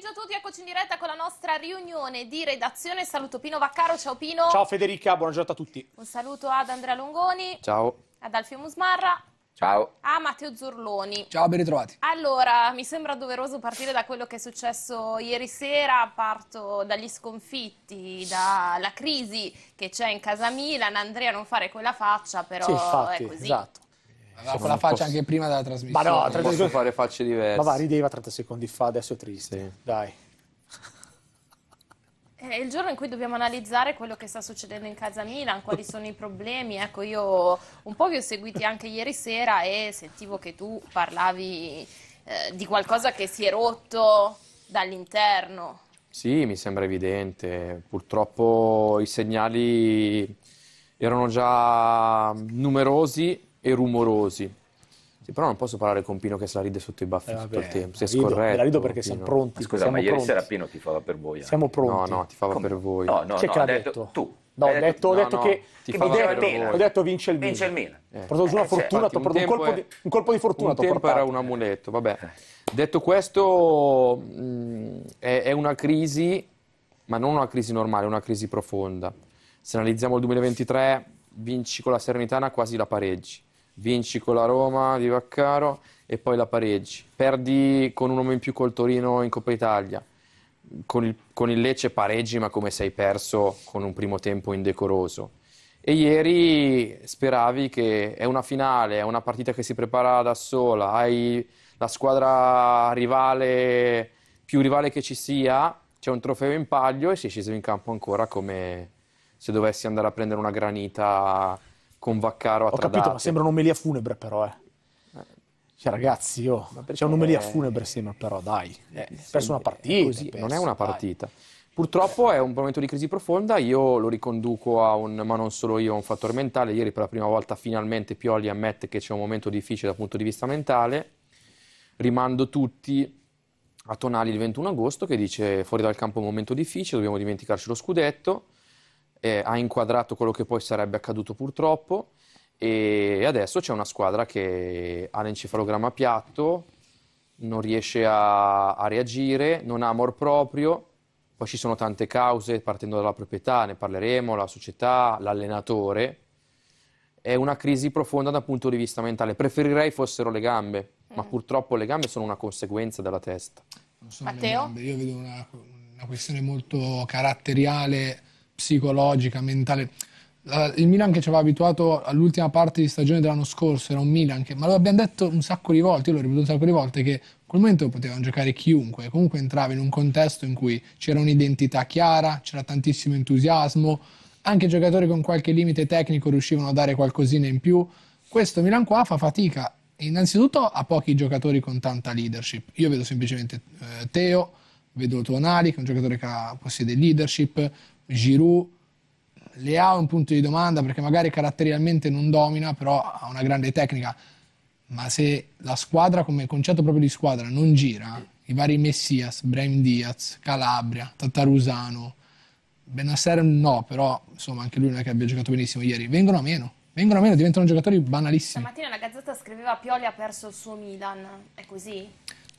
pomeriggio a tutti, eccoci in diretta con la nostra riunione di redazione. Saluto Pino Vaccaro, ciao Pino. Ciao Federica, buona giornata a tutti. Un saluto ad Andrea Longoni. Ciao. Ad Alfio Musmarra. Ciao. A Matteo Zurloni. Ciao, ben ritrovati. Allora, mi sembra doveroso partire da quello che è successo ieri sera. Parto dagli sconfitti, dalla crisi che c'è in casa Milan. Andrea, non fare quella faccia, però sì, infatti, è così. Esatto. Aveva quella faccia posso... anche prima della trasmissione. Ma no, 30 posso fare facce diverse. Ma va, rideva 30 secondi fa, adesso è triste. Sì. Dai. È il giorno in cui dobbiamo analizzare quello che sta succedendo in casa Milan, quali sono i problemi. Ecco, io un po' vi ho seguiti anche ieri sera e sentivo che tu parlavi eh, di qualcosa che si è rotto dall'interno. Sì, mi sembra evidente. Purtroppo i segnali erano già numerosi e rumorosi. Sì, però non posso parlare con Pino che se la ride sotto i baffi eh, tutto il tempo. Se rido, scorretto. la rido perché Pino. siamo pronti. scusa, siamo ma ieri pronti. sera Pino ti fava per voi. Eh. Siamo pronti. No, no, ti fava Come? per voi. No, no, Chi è no, che l'ha detto? detto? Tu. No, ho detto, ho detto no, che, che ho, detto, ho detto vince il Milan. Vince il Milan. Eh. Porto giù una eh, fortuna, Infatti, un, un, colpo è... di, un, colpo di, fortuna. Un tempo portato. era un amuletto, vabbè. Detto questo, mh, è, è una crisi, ma non una crisi normale, è una crisi profonda. Se analizziamo il 2023, vinci con la Serenitana quasi la pareggi vinci con la Roma di Vaccaro e poi la pareggi. Perdi con un uomo in più col Torino in Coppa Italia. Con il, con il Lecce pareggi, ma come sei perso con un primo tempo indecoroso. E ieri speravi che è una finale, è una partita che si prepara da sola, hai la squadra rivale, più rivale che ci sia, c'è un trofeo in palio e sei sceso in campo ancora come se dovessi andare a prendere una granita con Vaccaro a Ho capito, ma sembra un'omelia funebre però, eh. eh. Cioè, ragazzi, oh, c'è un'omelia funebre sembra però, dai. Eh, hai perso una partita. Così, penso, non è una partita. Dai. Purtroppo è un momento di crisi profonda, io lo riconduco a un, ma non solo io, a un fattore mentale. Ieri per la prima volta finalmente Pioli ammette che c'è un momento difficile dal punto di vista mentale. Rimando tutti a Tonali il 21 agosto che dice fuori dal campo è un momento difficile, dobbiamo dimenticarci lo scudetto eh, ha inquadrato quello che poi sarebbe accaduto purtroppo e adesso c'è una squadra che ha l'encefalogramma piatto, non riesce a, a reagire, non ha amor proprio, poi ci sono tante cause partendo dalla proprietà, ne parleremo, la società, l'allenatore. È una crisi profonda dal punto di vista mentale. Preferirei fossero le gambe, mm. ma purtroppo le gambe sono una conseguenza della testa. Non sono Matteo? le gambe, io vedo una, una questione molto caratteriale psicologica, mentale. Il Milan che ci aveva abituato all'ultima parte di stagione dell'anno scorso era un Milan che, ma lo abbiamo detto un sacco di volte, io l'ho ripetuto un sacco di volte, che in quel momento potevano giocare chiunque, comunque entrava in un contesto in cui c'era un'identità chiara, c'era tantissimo entusiasmo, anche giocatori con qualche limite tecnico riuscivano a dare qualcosina in più. Questo Milan qua fa fatica, innanzitutto ha pochi giocatori con tanta leadership. Io vedo semplicemente eh, Teo, vedo Tuonali, che è un giocatore che possiede leadership, Giroud le ha un punto di domanda perché magari caratterialmente non domina, però ha una grande tecnica. Ma se la squadra, come concetto proprio di squadra, non gira, i vari Messias, Brahim Diaz, Calabria, Tattarusano, Benasser no, però insomma anche lui non è che abbia giocato benissimo ieri, vengono a meno. Vengono a meno, diventano giocatori banalissimi. Stamattina la Gazzetta scriveva Pioli ha perso il suo Milan, è così?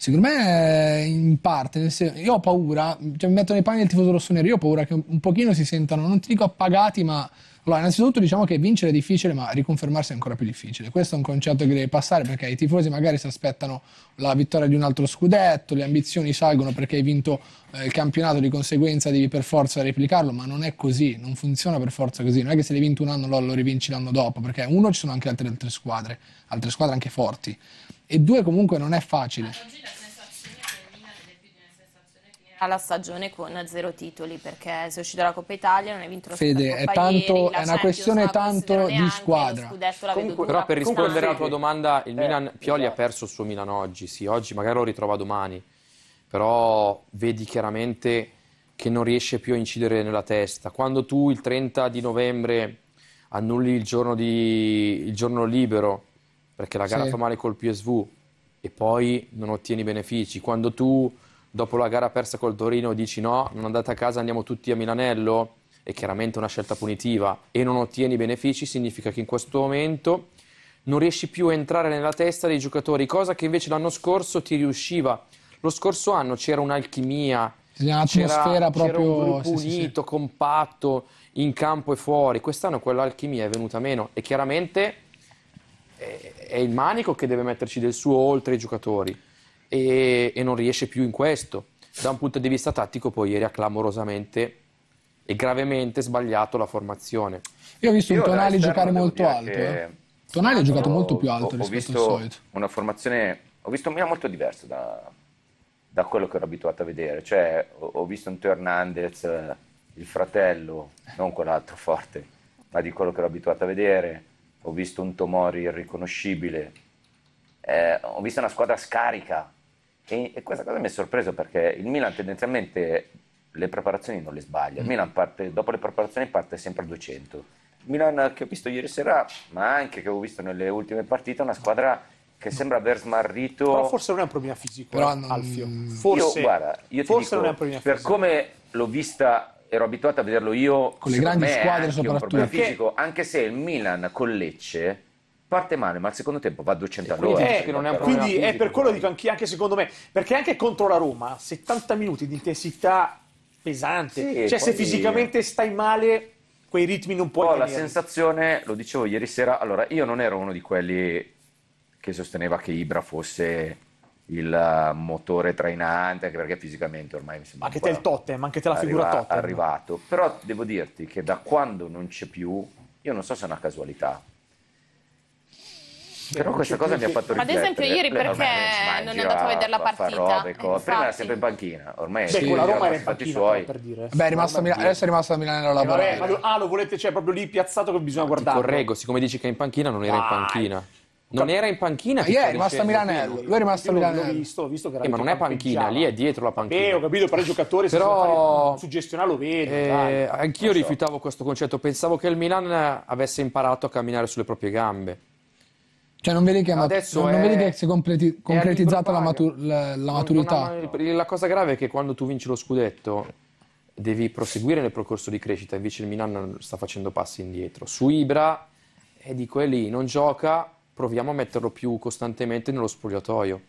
Secondo me in parte, nel senso, io ho paura, cioè mi metto nei panni del tifoso rossonero, io ho paura che un pochino si sentano, non ti dico appagati, ma allora, innanzitutto diciamo che vincere è difficile, ma riconfermarsi è ancora più difficile. Questo è un concetto che deve passare perché i tifosi magari si aspettano la vittoria di un altro scudetto, le ambizioni salgono perché hai vinto eh, il campionato, di conseguenza devi per forza replicarlo, ma non è così, non funziona per forza così. Non è che se l'hai vinto un anno lo, lo rivinci l'anno dopo, perché uno ci sono anche altre, altre squadre, altre squadre anche forti e due comunque non è facile. Alla stagione con zero titoli perché se è uscito dalla Coppa Italia non hai vinto lo Fede, è, tanto, è una questione tanto di squadra. Comunque, però per rispondere alla tua domanda, il eh, Milan Pioli ha esatto. perso il suo Milan oggi, sì, oggi magari lo ritrova domani, però vedi chiaramente che non riesce più a incidere nella testa. Quando tu il 30 di novembre annulli il giorno, di, il giorno libero perché la gara sì. fa male col PSV e poi non ottieni benefici. Quando tu dopo la gara persa col Torino dici no, non andate a casa, andiamo tutti a Milanello, è chiaramente una scelta punitiva e non ottieni benefici, significa che in questo momento non riesci più a entrare nella testa dei giocatori, cosa che invece l'anno scorso ti riusciva. Lo scorso anno c'era un'alchimia, c'era, proprio, un gruppo sì, unito, sì, compatto, in campo e fuori. Quest'anno quell'alchimia è venuta meno e chiaramente è il manico che deve metterci del suo oltre i giocatori e, e non riesce più in questo. Da un punto di vista tattico poi ieri ha clamorosamente e gravemente sbagliato la formazione. Io ho visto Io un Tonali giocare molto alto. Eh. Tonali ha giocato molto più alto ho, ho rispetto al solito. Una formazione, ho visto un Milan molto diverso da, da, quello che ero abituato a vedere. Cioè, ho, visto un Teo Hernandez, eh, il fratello, non quell'altro forte, ma di quello che ero abituato a vedere ho visto un Tomori irriconoscibile, eh, ho visto una squadra scarica e, e questa cosa mi ha sorpreso perché il Milan tendenzialmente le preparazioni non le sbaglia, il mm. Milan parte, dopo le preparazioni parte sempre a 200. Il Milan che ho visto ieri sera, ma anche che ho visto nelle ultime partite, è una squadra che sembra aver smarrito. Però forse non è un problema fisico, però, eh, non... Alfio. Forse, io, guarda, io forse dico, non è un problema fisico. Per come l'ho vista ero abituato a vederlo io con le grandi me, squadre soprattutto. Anche, fisico, anche se il Milan con Lecce parte male, ma al secondo tempo va a 200 all'ora. È, non è un quindi è per quello dico anche, anche secondo me, perché anche contro la Roma 70 minuti di intensità pesante, sì, cioè se fisicamente dire. stai male quei ritmi non puoi Ho la sensazione, lo dicevo ieri sera, allora io non ero uno di quelli che sosteneva che Ibra fosse il motore trainante, anche perché fisicamente ormai mi sembra... Anche te il totem, anche te la figura arriva, totem. Arrivato. Però devo dirti che da quando non c'è più, io non so se è una casualità, però questa cosa mi ha fatto riflettere. Ad esempio ieri perché non, è andato a vedere la partita? Robe, prima era sempre in panchina, ormai sì, con la Roma era in panchina suoi. per dire. Beh, è rimasto a Milano, adesso è rimasto a Milano la Barella. Ah, lo volete, cioè proprio lì piazzato che bisogna ah, guardare. Correggo, siccome dici che è in panchina non era in panchina. Non era in panchina? Ah, chi è rimasto a Milanello. Lui è rimasto a Milanello. L'ho visto, ho visto che era eh, ma non è panchina, lì è dietro la panchina. Beh, ho capito, però i giocatori Però... suggestionare lo vede. Eh, anch'io so. rifiutavo questo concetto. Pensavo che il Milan avesse imparato a camminare sulle proprie gambe. Cioè non vedi che, Adesso non è... vedi che si è completi... concretizzata la, matur... la, la, maturità? Non, non ha... La cosa grave è che quando tu vinci lo scudetto devi proseguire nel percorso di crescita, invece il Milan sta facendo passi indietro. Su Ibra è di quelli, non gioca proviamo a metterlo più costantemente nello spogliatoio.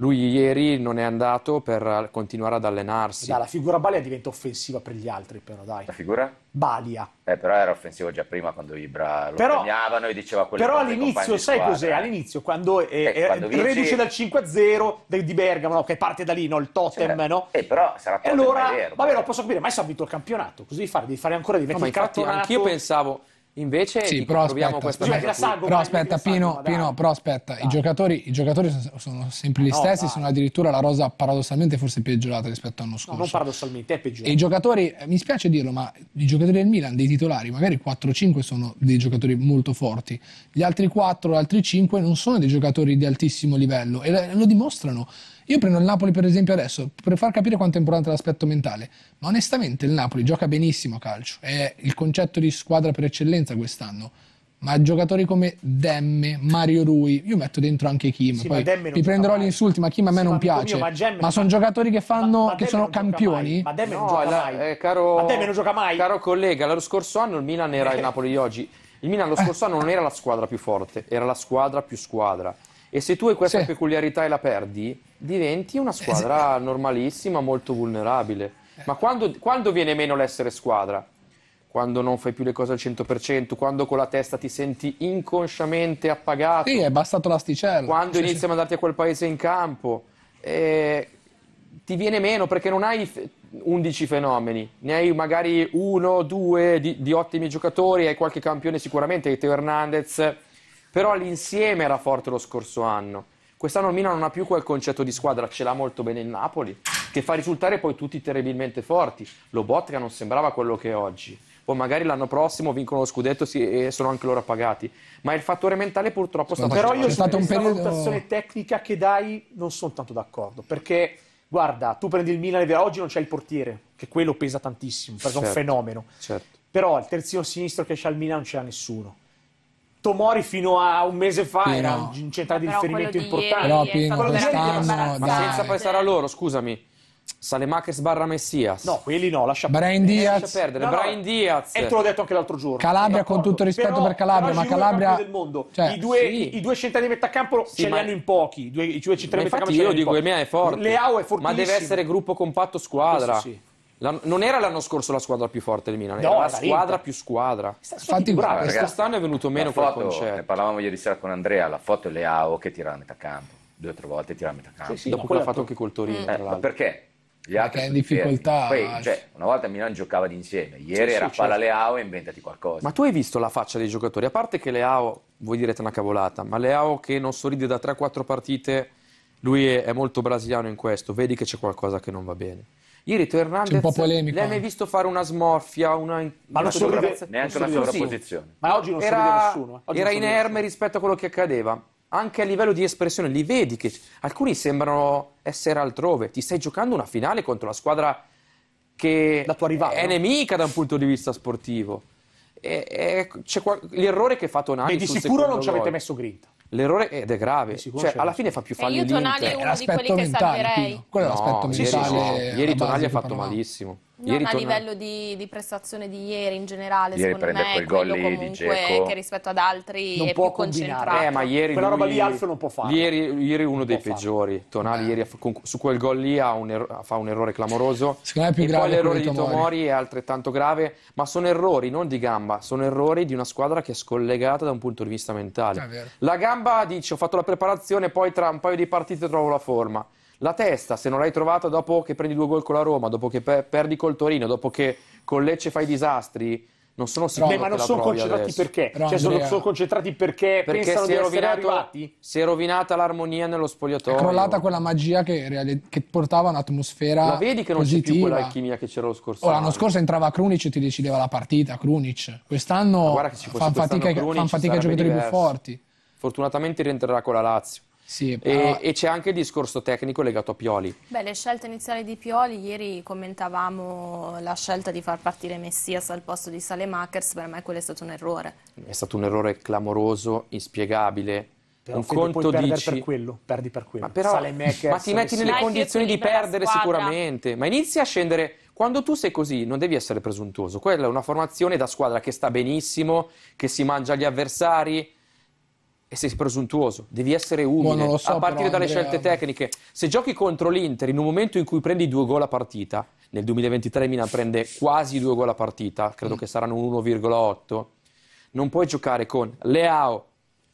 Lui ieri non è andato per eh, continuare ad allenarsi. Dai, la figura Balia diventa offensiva per gli altri, però dai. La figura? Balia. Eh, però era offensivo già prima quando Ibra lo però, e diceva quello che Però all'inizio, sai cos'è? Eh. All'inizio, quando, eh, eh, quando vinci... reduce dal 5-0 di Bergamo, no? che parte da lì, no? il totem, cioè, no? Eh, però sarà E allora, vero, vabbè, lo posso capire, ma adesso ha vinto il campionato, cosa devi fare? Devi fare ancora, diventare no, ma infatti, anch'io pensavo Invece sì, però aspetta, questa aspetta, cioè, però aspetta Pino, Pino, però aspetta, i ah. giocatori, i giocatori sono, sono, sempre gli no, stessi, dai. sono addirittura la rosa paradossalmente forse peggiorata rispetto all'anno scorso. No, non paradossalmente, è peggiorata. E i giocatori, mi spiace dirlo, ma i giocatori del Milan, dei titolari, magari 4-5 sono dei giocatori molto forti, gli altri 4, gli altri 5 non sono dei giocatori di altissimo livello e lo dimostrano. Io prendo il Napoli per esempio adesso, per far capire quanto è importante l'aspetto mentale, ma onestamente il Napoli gioca benissimo a calcio, è il concetto di squadra per eccellenza quest'anno ma giocatori come Demme, Mario Rui, io metto dentro anche Kim, sì, poi mi prenderò mai. gli insulti, ma Kim a me sì, non piace, mio, ma, ma sono giocatori che, fanno, ma, ma che sono campioni. Ma Demme non gioca mai, eh, caro, ma Demme non gioca mai. Caro collega, l'anno scorso anno il Milan era il Napoli di oggi, il Milan lo scorso anno non era la squadra più forte, era la squadra più squadra. E se tu hai questa sì. peculiarità e la perdi, diventi una eh, squadra esatto. normalissima, molto vulnerabile. Eh. Ma quando, quando viene meno l'essere squadra? quando non fai più le cose al 100%, quando con la testa ti senti inconsciamente appagato. Sì, è bastato l'asticella. Quando sì, inizi sì. a mandarti a quel paese in campo, eh, ti viene meno perché non hai 11 fenomeni, ne hai magari uno, due di, di ottimi giocatori, hai qualche campione sicuramente, hai Teo Hernandez però l'insieme era forte lo scorso anno. Quest'anno il Milan non ha più quel concetto di squadra, ce l'ha molto bene il Napoli, che fa risultare poi tutti terribilmente forti. Lobotka non sembrava quello che è oggi. Poi magari l'anno prossimo vincono lo scudetto e sono anche loro pagati. Ma il fattore mentale purtroppo sta Però io su questa periodo... valutazione tecnica che dai non sono tanto d'accordo, perché guarda, tu prendi il Milan e oggi non c'è il portiere, che quello pesa tantissimo, perché certo, è un certo, fenomeno. Certo. Però il terzino sinistro che c'ha il Milan non ce l'ha nessuno Tomori fino a un mese fa Però- era un centrale di riferimento quello di importante. ieri Però, è Pino, stato quest'anno, Ma senza pensare a eh. loro, scusami. Salemachers barra Messias. No, quelli no, lascia Brian eh, Diaz. lascia perdere. No, no, Diaz. E te l'ho detto anche l'altro giorno. Calabria, con tutto rispetto Però- per Calabria, ma Calabria- del mondo. cioè, I, due, sì. due centri di metacampo Sì, ce li hanno in pochi. I due, centri di metacampo infatti ce li io hanno in dico che pochi. Mea è forte. Leao è fortissimo. Ma deve essere gruppo compatto squadra. Questo sì. La, non era l'anno scorso la squadra più forte del Milan, no, era la squadra più squadra. Infatti, bravo, quest'anno è venuto meno quel concetto. Ne parlavamo ieri sera con Andrea, la foto è Leao che tira la metà campo, due o tre volte tira la metà campo. Sì, sì, Dopo quello ha fatto anche col Torino. Mm. Eh, ma perché? Gli perché è in difficoltà. Poi, eh, cioè, una volta Milan giocava d'insieme, ieri sì, era certo. palla certo. Leao e inventati qualcosa. Ma tu hai visto la faccia dei giocatori? A parte che Leao, voi direte una cavolata, ma Leao che non sorride da 3-4 partite, lui è, è molto brasiliano in questo, vedi che c'è qualcosa che non va bene. Ieri Teo Hernandez un po' polemico. L'hai mai visto fare una smorfia, una, ma non sorride, neanche una sovrapposizione. Ma oggi non era, nessuno. Eh. Oggi era inerme nessuno. rispetto a quello che accadeva. Anche a livello di espressione, li vedi che alcuni sembrano essere altrove. Ti stai giocando una finale contro la squadra che la tua rivale, è no? nemica da un punto di vista sportivo. E, e, c'è qual- l'errore che fa Tonali. E di sicuro non ci avete messo grinta l'errore ed è grave. Cioè, alla fine fa più falli e io Tonali è uno di quelli che salverei. Quello no, è l'aspetto mentale. Ieri, no. ieri Tonali ha fatto malissimo. Non a livello di, di, prestazione di ieri in generale, ieri secondo me, quel gol lì di Geco. che rispetto ad altri non è più concentrato. Eh, ma ieri Quella lui, roba lì Alfio non può fare. Ieri, ieri uno non dei peggiori. Farlo. Tonali eh. ieri su quel gol lì un erro, fa un errore clamoroso. Secondo me è più e grave poi l'errore di Tomori. Tomori è altrettanto grave, ma sono errori non di gamba, sono errori di una squadra che è scollegata da un punto di vista mentale. La gamba dice ho fatto la preparazione, poi tra un paio di partite trovo la forma. La testa, se non l'hai trovata dopo che prendi due gol con la Roma, dopo che per- perdi col Torino, dopo che con Lecce fai disastri, non sono sicuro Beh, ma non sono concentrati adesso. perché? cioè, sono, sono, concentrati perché, perché pensano di essere arrivati? Si è rovinata l'armonia nello spogliatoio. È crollata quella magia che, reali- che portava un'atmosfera La vedi che non positiva. c'è più quella alchimia che c'era lo scorso oh, anno? L'anno scorso entrava Krunic e ti decideva la partita, Krunic. Quest'anno fa fatica, ai giocatori diverso. più forti. Fortunatamente rientrerà con la Lazio. Sì, però... e, e, c'è anche il discorso tecnico legato a Pioli. Beh, le scelte iniziali di Pioli, ieri commentavamo la scelta di far partire Messias al posto di Salemakers, per me quello è stato un errore. È stato un errore clamoroso, inspiegabile. Però un conto puoi dici... per quello, perdi per quello. Ma, però, Salemakers, ma ti metti nelle sì. condizioni di perdere sicuramente, ma inizi a scendere quando tu sei così non devi essere presuntuoso. Quella è una formazione da squadra che sta benissimo, che si mangia gli avversari, e sei presuntuoso, devi essere boh, umile, so, a partire però, dalle scelte tecniche. Se giochi contro l'Inter in un momento in cui prendi due gol a partita, nel 2023 Milan prende quasi due gol a partita, credo mm. che saranno 1,8, non puoi giocare con Leao,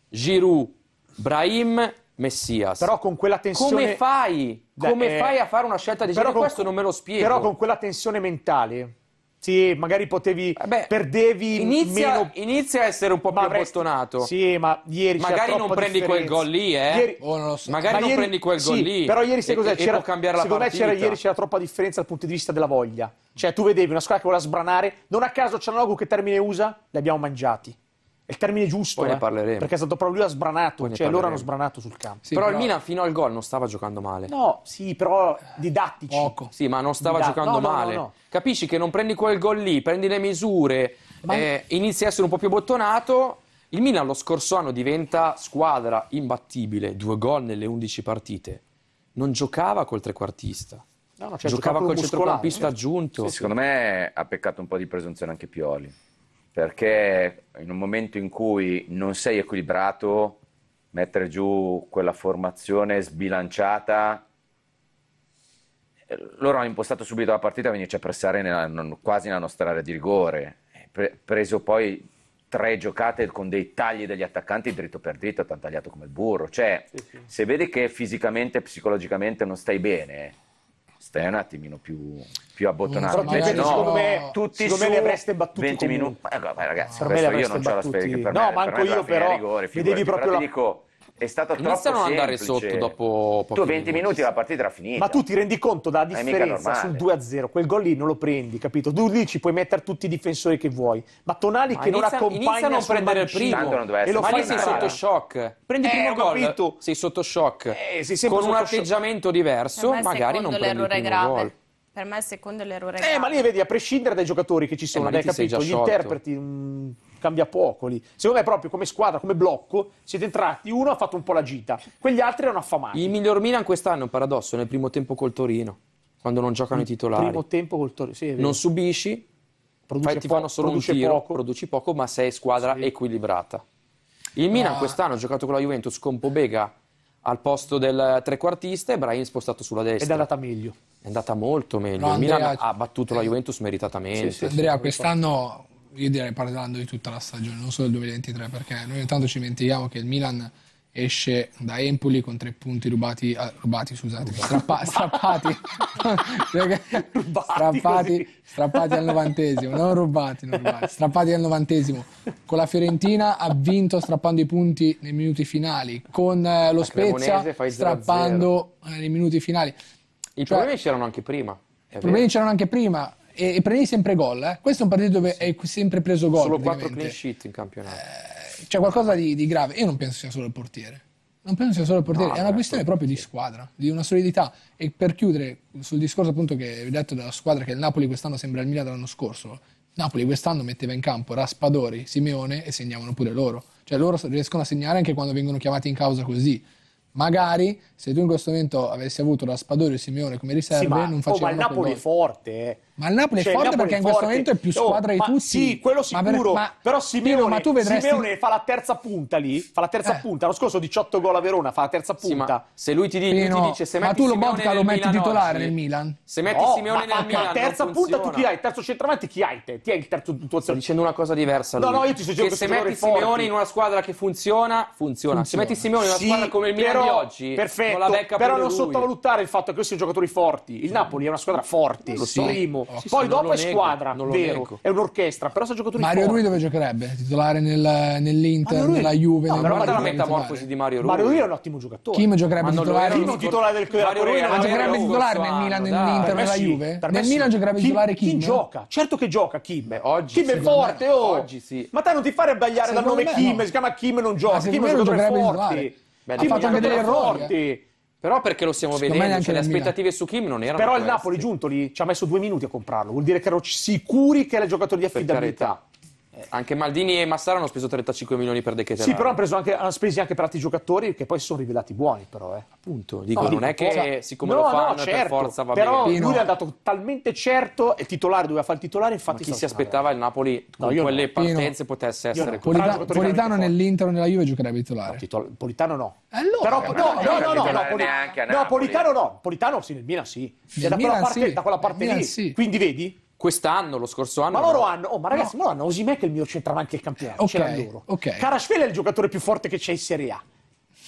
Giroud, Brahim, Messias. Però con quella tensione... Come fai? Come eh, fai a fare una scelta di genere? Questo non me lo spiego. Però con quella tensione mentale sì, magari potevi, Vabbè, perdevi inizia, meno... Inizia a essere un po' più avresti... appostonato. Sì, ma ieri Magari non prendi quel gol lì, eh? Ieri... Oh, non lo so. Magari ma non ieri... prendi quel sì, gol lì. però ieri sai cos'è? C'era... Secondo me c'era, ieri c'era troppa differenza dal punto di vista della voglia. Cioè, tu vedevi una squadra che voleva sbranare, non a caso Cianoglu che termine usa, li abbiamo mangiati è il termine giusto. Poi ne eh? parleremo. Perché è stato proprio lui a sbranato, cioè loro hanno sbranato sul campo. Sì, però, però, il Milan fino al gol non stava giocando male. No, sì, però didattici. Poco. Sì, ma non stava Didat- giocando no, male. No, no, Capisci che non prendi quel gol lì, prendi le misure, ma... eh, inizi a essere un po' più bottonato. Il Milan lo scorso anno diventa squadra imbattibile, due gol nelle 11 partite. Non giocava col trequartista. No, cioè giocava col centrocampista aggiunto. Sì, secondo me ha peccato un po' di presunzione anche Pioli perché in un momento in cui non sei equilibrato, mettere giù quella formazione sbilanciata, eh, loro hanno impostato subito la partita a venirci a pressare nella, quasi nella nostra area di rigore, Pre- preso poi tre giocate con dei tagli degli attaccanti dritto per dritto, t'hanno tagliato come il burro, cioè sì, sì. se vedi che fisicamente, psicologicamente non stai bene, stai un attimino più, più abbottonato. Mm, Invece no, secondo me, tutti secondo me li avreste battute. 20 minuti. Ma, eh, ragazzi, ah, per me io non ho la speranza. No, manco per io però. Rigore, mi devi proprio la... dico è stato troppo Iniziano semplice. andare sotto dopo Tu 20 minuti. minuti la partita era finita. Ma tu ti rendi conto della differenza sul 2-0, quel gol lì non lo prendi, capito? Tu lì ci puoi mettere tutti i difensori che vuoi, ma Tonali ma che inizia, non accompagna a prendere il primo e lo fai sei sotto shock. Prendi il primo eh, gol, sei sotto shock. Eh, sei con un atteggiamento shock. diverso, magari non prendi il primo grave. gol. Per me è secondo l'errore. Eh, grave. ma lì vedi, a prescindere dai giocatori che ci eh, sono, eh, hai capito? Gli interpreti. Mm, cambia poco lì. Secondo me proprio come squadra, come blocco, siete entrati, uno ha fatto un po' la gita, quegli altri erano affamati. Il miglior Milan quest'anno, è un paradosso, nel primo tempo col Torino, quando non giocano il i titolari. Primo tempo col Torino, sì, Non subisci, produce fai, ti fanno solo un tiro, poco. produci poco, ma sei squadra sì. equilibrata. Il Milan ah. quest'anno ha giocato con la Juventus con Pobega al posto del trequartista e Brahim spostato sulla destra. Ed è andata meglio. È andata molto meglio. No, Andrea, Milan ha battuto la Juventus meritatamente. Sì, sì, Andrea, quest'anno io direi parlando di tutta la stagione, non solo del 2023, perché noi intanto ci dimentichiamo che il Milan esce da Empoli con tre punti rubati, ah, rubati scusate, strappa, strappati, strappati, strappati, al novantesimo, non rubati, non rubati, strappati al novantesimo, con la Fiorentina ha vinto strappando i punti nei minuti finali, con eh, lo la Spezia strappando 0-0. Eh, nei minuti finali. I cioè, problemi c'erano anche prima. I problemi c'erano anche prima, e, e prendi sempre gol. Eh. Questo è un partito dove hai sempre preso gol. Solo 4 clean sheet in campionato. Eh, c'è qualcosa di, di, grave. Io non penso sia solo il portiere. Non penso sia solo il portiere, no, è una beh, questione proprio di squadra, di una solidità. E per chiudere sul discorso appunto che vi ho detto della squadra che il Napoli quest'anno sembra il Milan dell'anno scorso, Napoli quest'anno metteva in campo Raspadori, Simeone e segnavano pure loro. Cioè loro riescono a segnare anche quando vengono chiamati in causa così. Magari se tu in questo momento avessi avuto Raspadori e Simeone come riserve sì, ma, non facevano oh, ma il Napoli è forte, eh. Ma il Napoli cioè, è forte Napoli perché in questo momento è più oh, squadra oh, di tutti. Sì, quello sicuro. Ma, per, però Simeone, Pino, ma tu vedresti... Simeone fa la terza punta lì, fa la terza eh. punta. L'anno scorso 18 gol a Verona, fa la terza punta. Sì, se lui ti, dice, Pino, lui ti dice se ma metti tu lo Bobca lo metti Milan, titolare no, nel Milan? Se metti no, Simeone ma, nel ma Milan terza punta tu chi hai? Terzo centravanti chi hai te? Ti hai il terzo tuo Sto dicendo una cosa diversa lui. No, no, io ti suggero che se metti Simeone in una squadra che funziona, funziona. Se metti Simeone in una squadra come il Milan di oggi, perfetto. Però non sottovalutare il fatto che questi sono giocatori forti. Il Napoli è una squadra forte, primo sì, Poi dopo è nego, squadra, vero, è un'orchestra, però sono giocatori Mario Rui dove giocherebbe? Titolare nel, nell'Inter, nella Juve? No, nel però guarda la metamorfosi di Mario Rui. Mario Rui è un ottimo giocatore. Kim giocherebbe ma titolare? Kim titolare del Mario Rui Ma giocherebbe titolare nel Milan, nell'Inter, nella Juve? Nel Milan giocherebbe titolare Kim? Kim eh? gioca, certo che gioca Kim. Kim è forte, oh. oggi sì. Ma te non ti fare abbagliare dal nome Kim, si chiama Kim e non gioca. Kim è un giocatore forte. Beh, ha fatto anche degli errori. Eh. Però perché lo stiamo Secondo vedendo, cioè, le aspettative su Kim non erano Però il queste. Napoli giunto lì ci ha messo due minuti a comprarlo, vuol dire che erano sicuri che era il giocatore di affidabilità. Eh, anche Maldini e Massaro hanno speso 35 milioni per De Ketelare. Sì, però hanno, anche, hanno, spesi anche per altri giocatori che poi si sono rivelati buoni, però. Eh. Appunto, dico, no, non dico, è che cosa... siccome no, lo fanno no, certo, per forza va però bene. Però lui è andato talmente certo, è titolare, doveva fare il titolare, infatti... Ma chi si aspettava il Napoli con quelle partenze potesse essere... Polita- Politano nell'Inter o nella Juve giocherebbe titolare? Titol- Politano no. Eh, allora, però, eh, no, no, no, no, no, Politano no. Politano sì, nel Milan sì. Cioè, da quella parte lì. Quindi vedi, quest'anno, lo scorso anno. Ma loro no. hanno, oh, ma ragazzi, no. ma loro hanno Osimè che è il mio centravanti del campionato. Okay, c'era loro. Okay. Carasfele è il giocatore più forte che c'è in Serie A.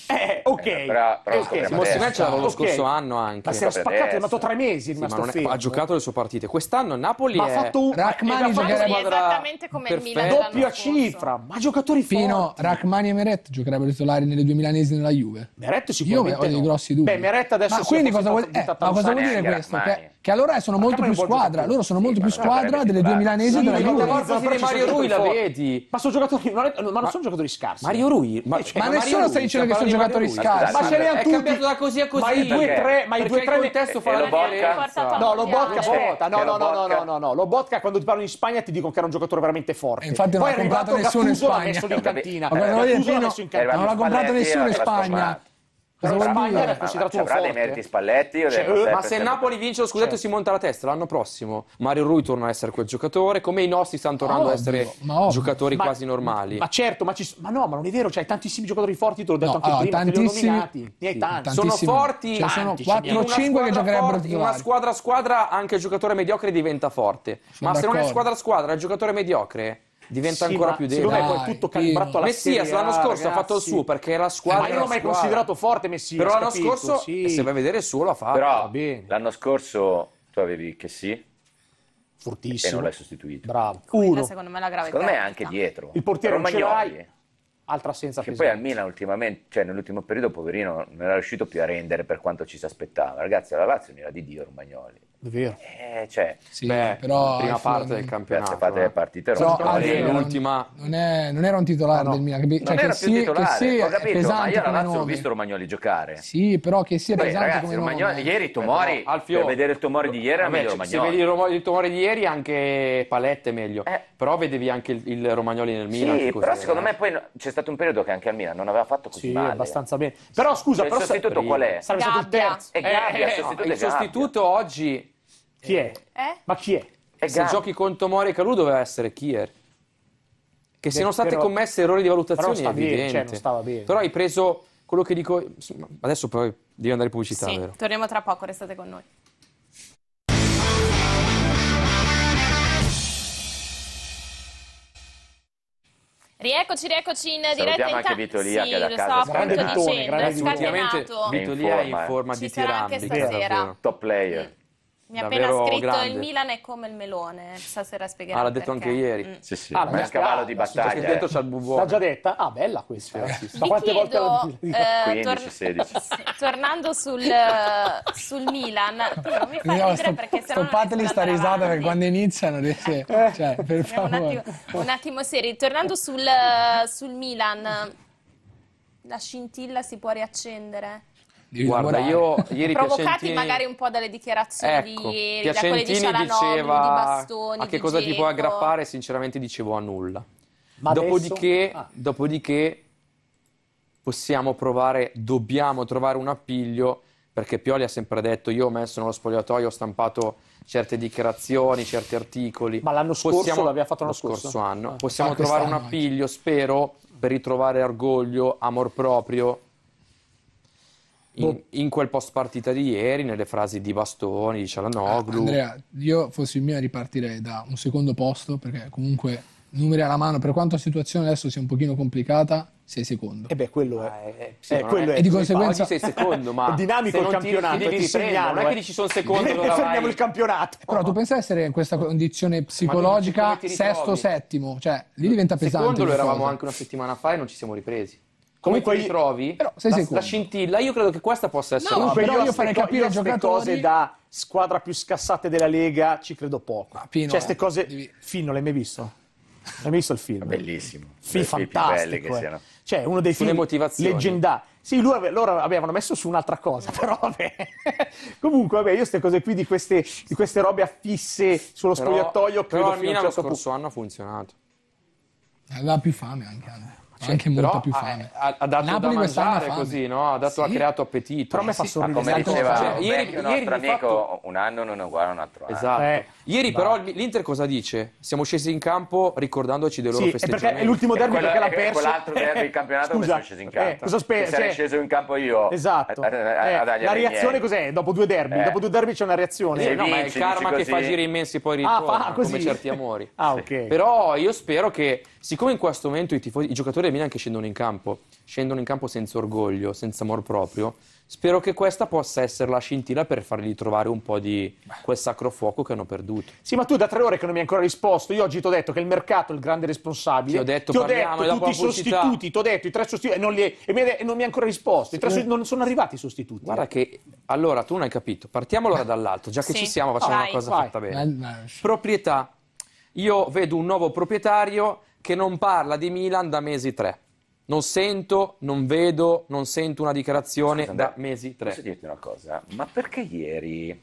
Eh, eh ok. Eh, però, però okay. Mossime ce l'aveva lo scorso anno anche. Ma si era spaccato, è andato tre mesi. Sì, ma è, ha giocato le sue partite. Quest'anno a Napoli ma è... ha fatto un Rachmani giocherebbe esattamente come il Milan. Doppia cifra, ma giocatori Pino, forti. Rachmani e Meret giocherebbero titolari nelle due milanesi nella Juve. Meret sicuramente. Io ho dei grossi dubbi. Beh, Meret adesso ma quindi cosa vuol... Eh, ma cosa vuol dire questo? Che che allora sono molto più squadra. Loro sono molto più squadra delle due milanesi e della Juve. Mario Rui la vedi. Ma sono giocatori, ma non sono giocatori scarsi. Mario Rui, ma, cioè, nessuno sta dicendo cioè, che sono giocatori scarsi. Ma ce ne hanno tutti. da così a così. Ma i due tre, di testo fa eh, la differenza. No, lo Botka aspetta, eh. cioè, no, no, no, no, no, no, lo Botka quando ti parlo in Spagna ti dicono che era un giocatore veramente forte. Infatti non l'ha comprato nessuno in Spagna. Non l'ha comprato nessuno in Spagna. Cosa Spagna era considerato ah, avrà dei meriti Spalletti. Cioè, ma se il Napoli vince lo scudetto e si monta la testa l'anno prossimo, Mario Rui torna a essere quel giocatore, come i nostri stanno tornando oh, a essere giocatori quasi normali. Ma certo, ma, no, ma non è vero, c'hai cioè, tantissimi giocatori forti, te l'ho detto anche allora, ah, prima, tantissimi, sì, tanti. Sono forti, cioè, sono 4-5 cioè, che giocherebbero Una squadra a squadra anche il giocatore mediocre diventa forte. ma se non è squadra a squadra, il giocatore mediocre diventa sì, ancora più debole. Secondo me è tutto calibrato alla Messias l'anno scorso ragazzi. ha fatto il suo perché la eh, squadra. ma io l'ho mai considerato forte Messias. Però l'anno capito, scorso, sì. se vai a vedere, solo ha fatto. Però l'anno scorso tu avevi che sì. Fortissimo. E non l'hai sostituito. Bravo. Uno. secondo me la grave Secondo me è anche dietro. Il portiere Romagnoli. Altra assenza che poi al Milan ultimamente, cioè nell'ultimo periodo, poverino, non era riuscito più a rendere per quanto ci si aspettava. Ragazzi, la Lazio mi era di Dio Romagnoli è vero. Eh, cioè, sì, beh, eh, però prima parte del campionato. Terza parte delle partite però, però è l'ultima. Non, è, non era un titolare no. del Milan. Cioè, non era più sì, titolare, sì, ho capito, ma io ragazzi ho visto Romagnoli giocare. Sì, però che sia Beh, pesante ragazzi, come Romagnoli, nome. ieri eh, Tomori, però, Alfio, per vedere il Tomori di ieri era meglio Romagnoli. Se vedi il Tomori di ieri anche Palette è meglio, eh. però vedevi anche il, il Romagnoli nel Milan. Sì, però secondo me poi c'è stato un periodo che anche al Milan non aveva fatto così sì, abbastanza bene. Però scusa, il sostituto qual è? Sarebbe stato il terzo. Eh, il sostituto oggi Kier. Eh? Ma chi è? È Se Gandhi. giochi con Tomori e Calù doveva essere Kier. Che siano stati però- commesse errori di valutazione però sta bene, cioè, non stava bene. Però hai preso quello che dico... Adesso poi devi andare in pubblicità, Sì, vero? torniamo tra poco, restate con noi. Rieccoci, rieccoci in diretta. Salutiamo anche intanto- Vitolia, sì, che è da lo casa, sto grande appunto Vitone, dicendo, grande Vitone. scatenato. È in è in forma, forma eh. di Ci sarà anche tirambi. stasera. top player. Mi ha appena scritto grande. il Milan è come il melone, stasera spiegherò Ah, l'ha detto perché. anche ieri. Mm. Sì, sì, ah, ma è cavallo di battaglia. Che dentro eh. L'ha già detta? Ah, bella questa. Eh, ma quante volte l'ho eh, 15-16. tornando sul, sul Milan, non mi fai no, ridere sto, perché sennò Stoppateli sta risata avanti. perché quando iniziano dice, eh. cioè, per eh, Un attimo, un attimo seri, tornando sul, sul Milan, la scintilla si può riaccendere? Guarda, io ieri Provocati Piacentini... magari un po' dalle dichiarazioni ecco, di ieri, da quelle diceva di Bastoni, a che cosa Geco. ti puoi aggrappare, sinceramente dicevo a nulla. Ma dopodiché, ah. dopodiché possiamo provare, dobbiamo trovare un appiglio perché Pioli ha sempre detto io ho messo nello spogliatoio, ho stampato certe dichiarazioni, certi articoli. Ma l'anno scorso possiamo, l'abbiamo fatto l'anno scorso? scorso anno. Ah, possiamo ah, trovare un appiglio, anche. spero, per ritrovare orgoglio, amor proprio Boh. in, in, quel post partita di ieri, nelle frasi di Bastoni, di Cialanoglu. Ah, Andrea, io fossi il mio ripartirei da un secondo posto perché comunque numeri alla mano, per quanto la situazione adesso sia un pochino complicata, sei secondo. E eh beh, quello è. Ah, è, eh, sì, eh, quello è. E di conseguenza... Oggi sei secondo, ma... È dinamico il campionato, ti, ti, ti segnalo, Non è che eh. dici sono secondo, allora fermiamo il campionato. Però tu pensi di essere in questa condizione psicologica sesto, settimo, cioè lì diventa pesante. Secondo lo eravamo cosa. anche una settimana fa e non ci siamo ripresi come Comunque, ti ritrovi però, sei la, la, scintilla io credo che questa possa essere no, però io farei capire ai giocatori cose da squadra più scassate della Lega ci credo poco ah, Pino, cioè queste eh, cose devi... Fino l'hai mai visto? l'hai mai visto il film? bellissimo film fantastico più eh. cioè uno dei film leggendari sì, ave loro avevano messo su un'altra cosa, però vabbè. Comunque, vabbè, io queste cose qui di queste, di queste robe affisse sullo spogliatoio credo però fino a un certo punto. scorso anno ha funzionato. Aveva più fame anche. Anna. Eh c'è cioè, anche molta più fame. Eh, ha, ha dato Napoli da mangiare così, no? Ha, dato, sì. ha, creato appetito. Però a me fa sorridere. Come diceva cioè, ieri, un ieri amico, fatto... un anno non è uguale a un altro anno. Esatto. Eh, ieri va. però l'Inter cosa dice? Siamo scesi in campo ricordandoci dei loro sì, festeggiamenti. È, è l'ultimo derby quello, perché l'ha perso. quell'altro derby del campionato Scusa, sono scesi in campo. Eh, cosa spe- sarei cioè, sceso in campo io. Esatto. Eh, eh, la reazione cos'è? Dopo due derby. Dopo due derby c'è una reazione. Se no, ma è il karma che fa giri immensi poi ah, ritorna, come certi amori. Ah, ok. Però io spero che Siccome in questo momento i, tifo- i giocatori del Milan che scendono in campo, scendono in campo senza orgoglio, senza amor proprio, spero che questa possa essere la scintilla per fargli trovare un po' di quel sacro fuoco che hanno perduto. Sì, ma tu da tre ore che non mi hai ancora risposto. Io oggi ti ho detto che il mercato è il grande responsabile. Ti ho detto, ti ho detto tutti i sostituti, ti ho detto i tre sostituti e non, li, e mi, e non mi hai ancora risposto. I tre sostituti, non sono arrivati i sostituti. Guarda eh. che, allora, tu non hai capito. Partiamo allora eh. dall'alto, già che sì. ci siamo facciamo oh, una cosa vai. fatta bene. Proprietà. Io vedo un nuovo proprietario che non parla di Milan da mesi tre. Non sento, non vedo, non sento una dichiarazione Scusa, da mesi tre. Posso dirti una cosa? Ma perché ieri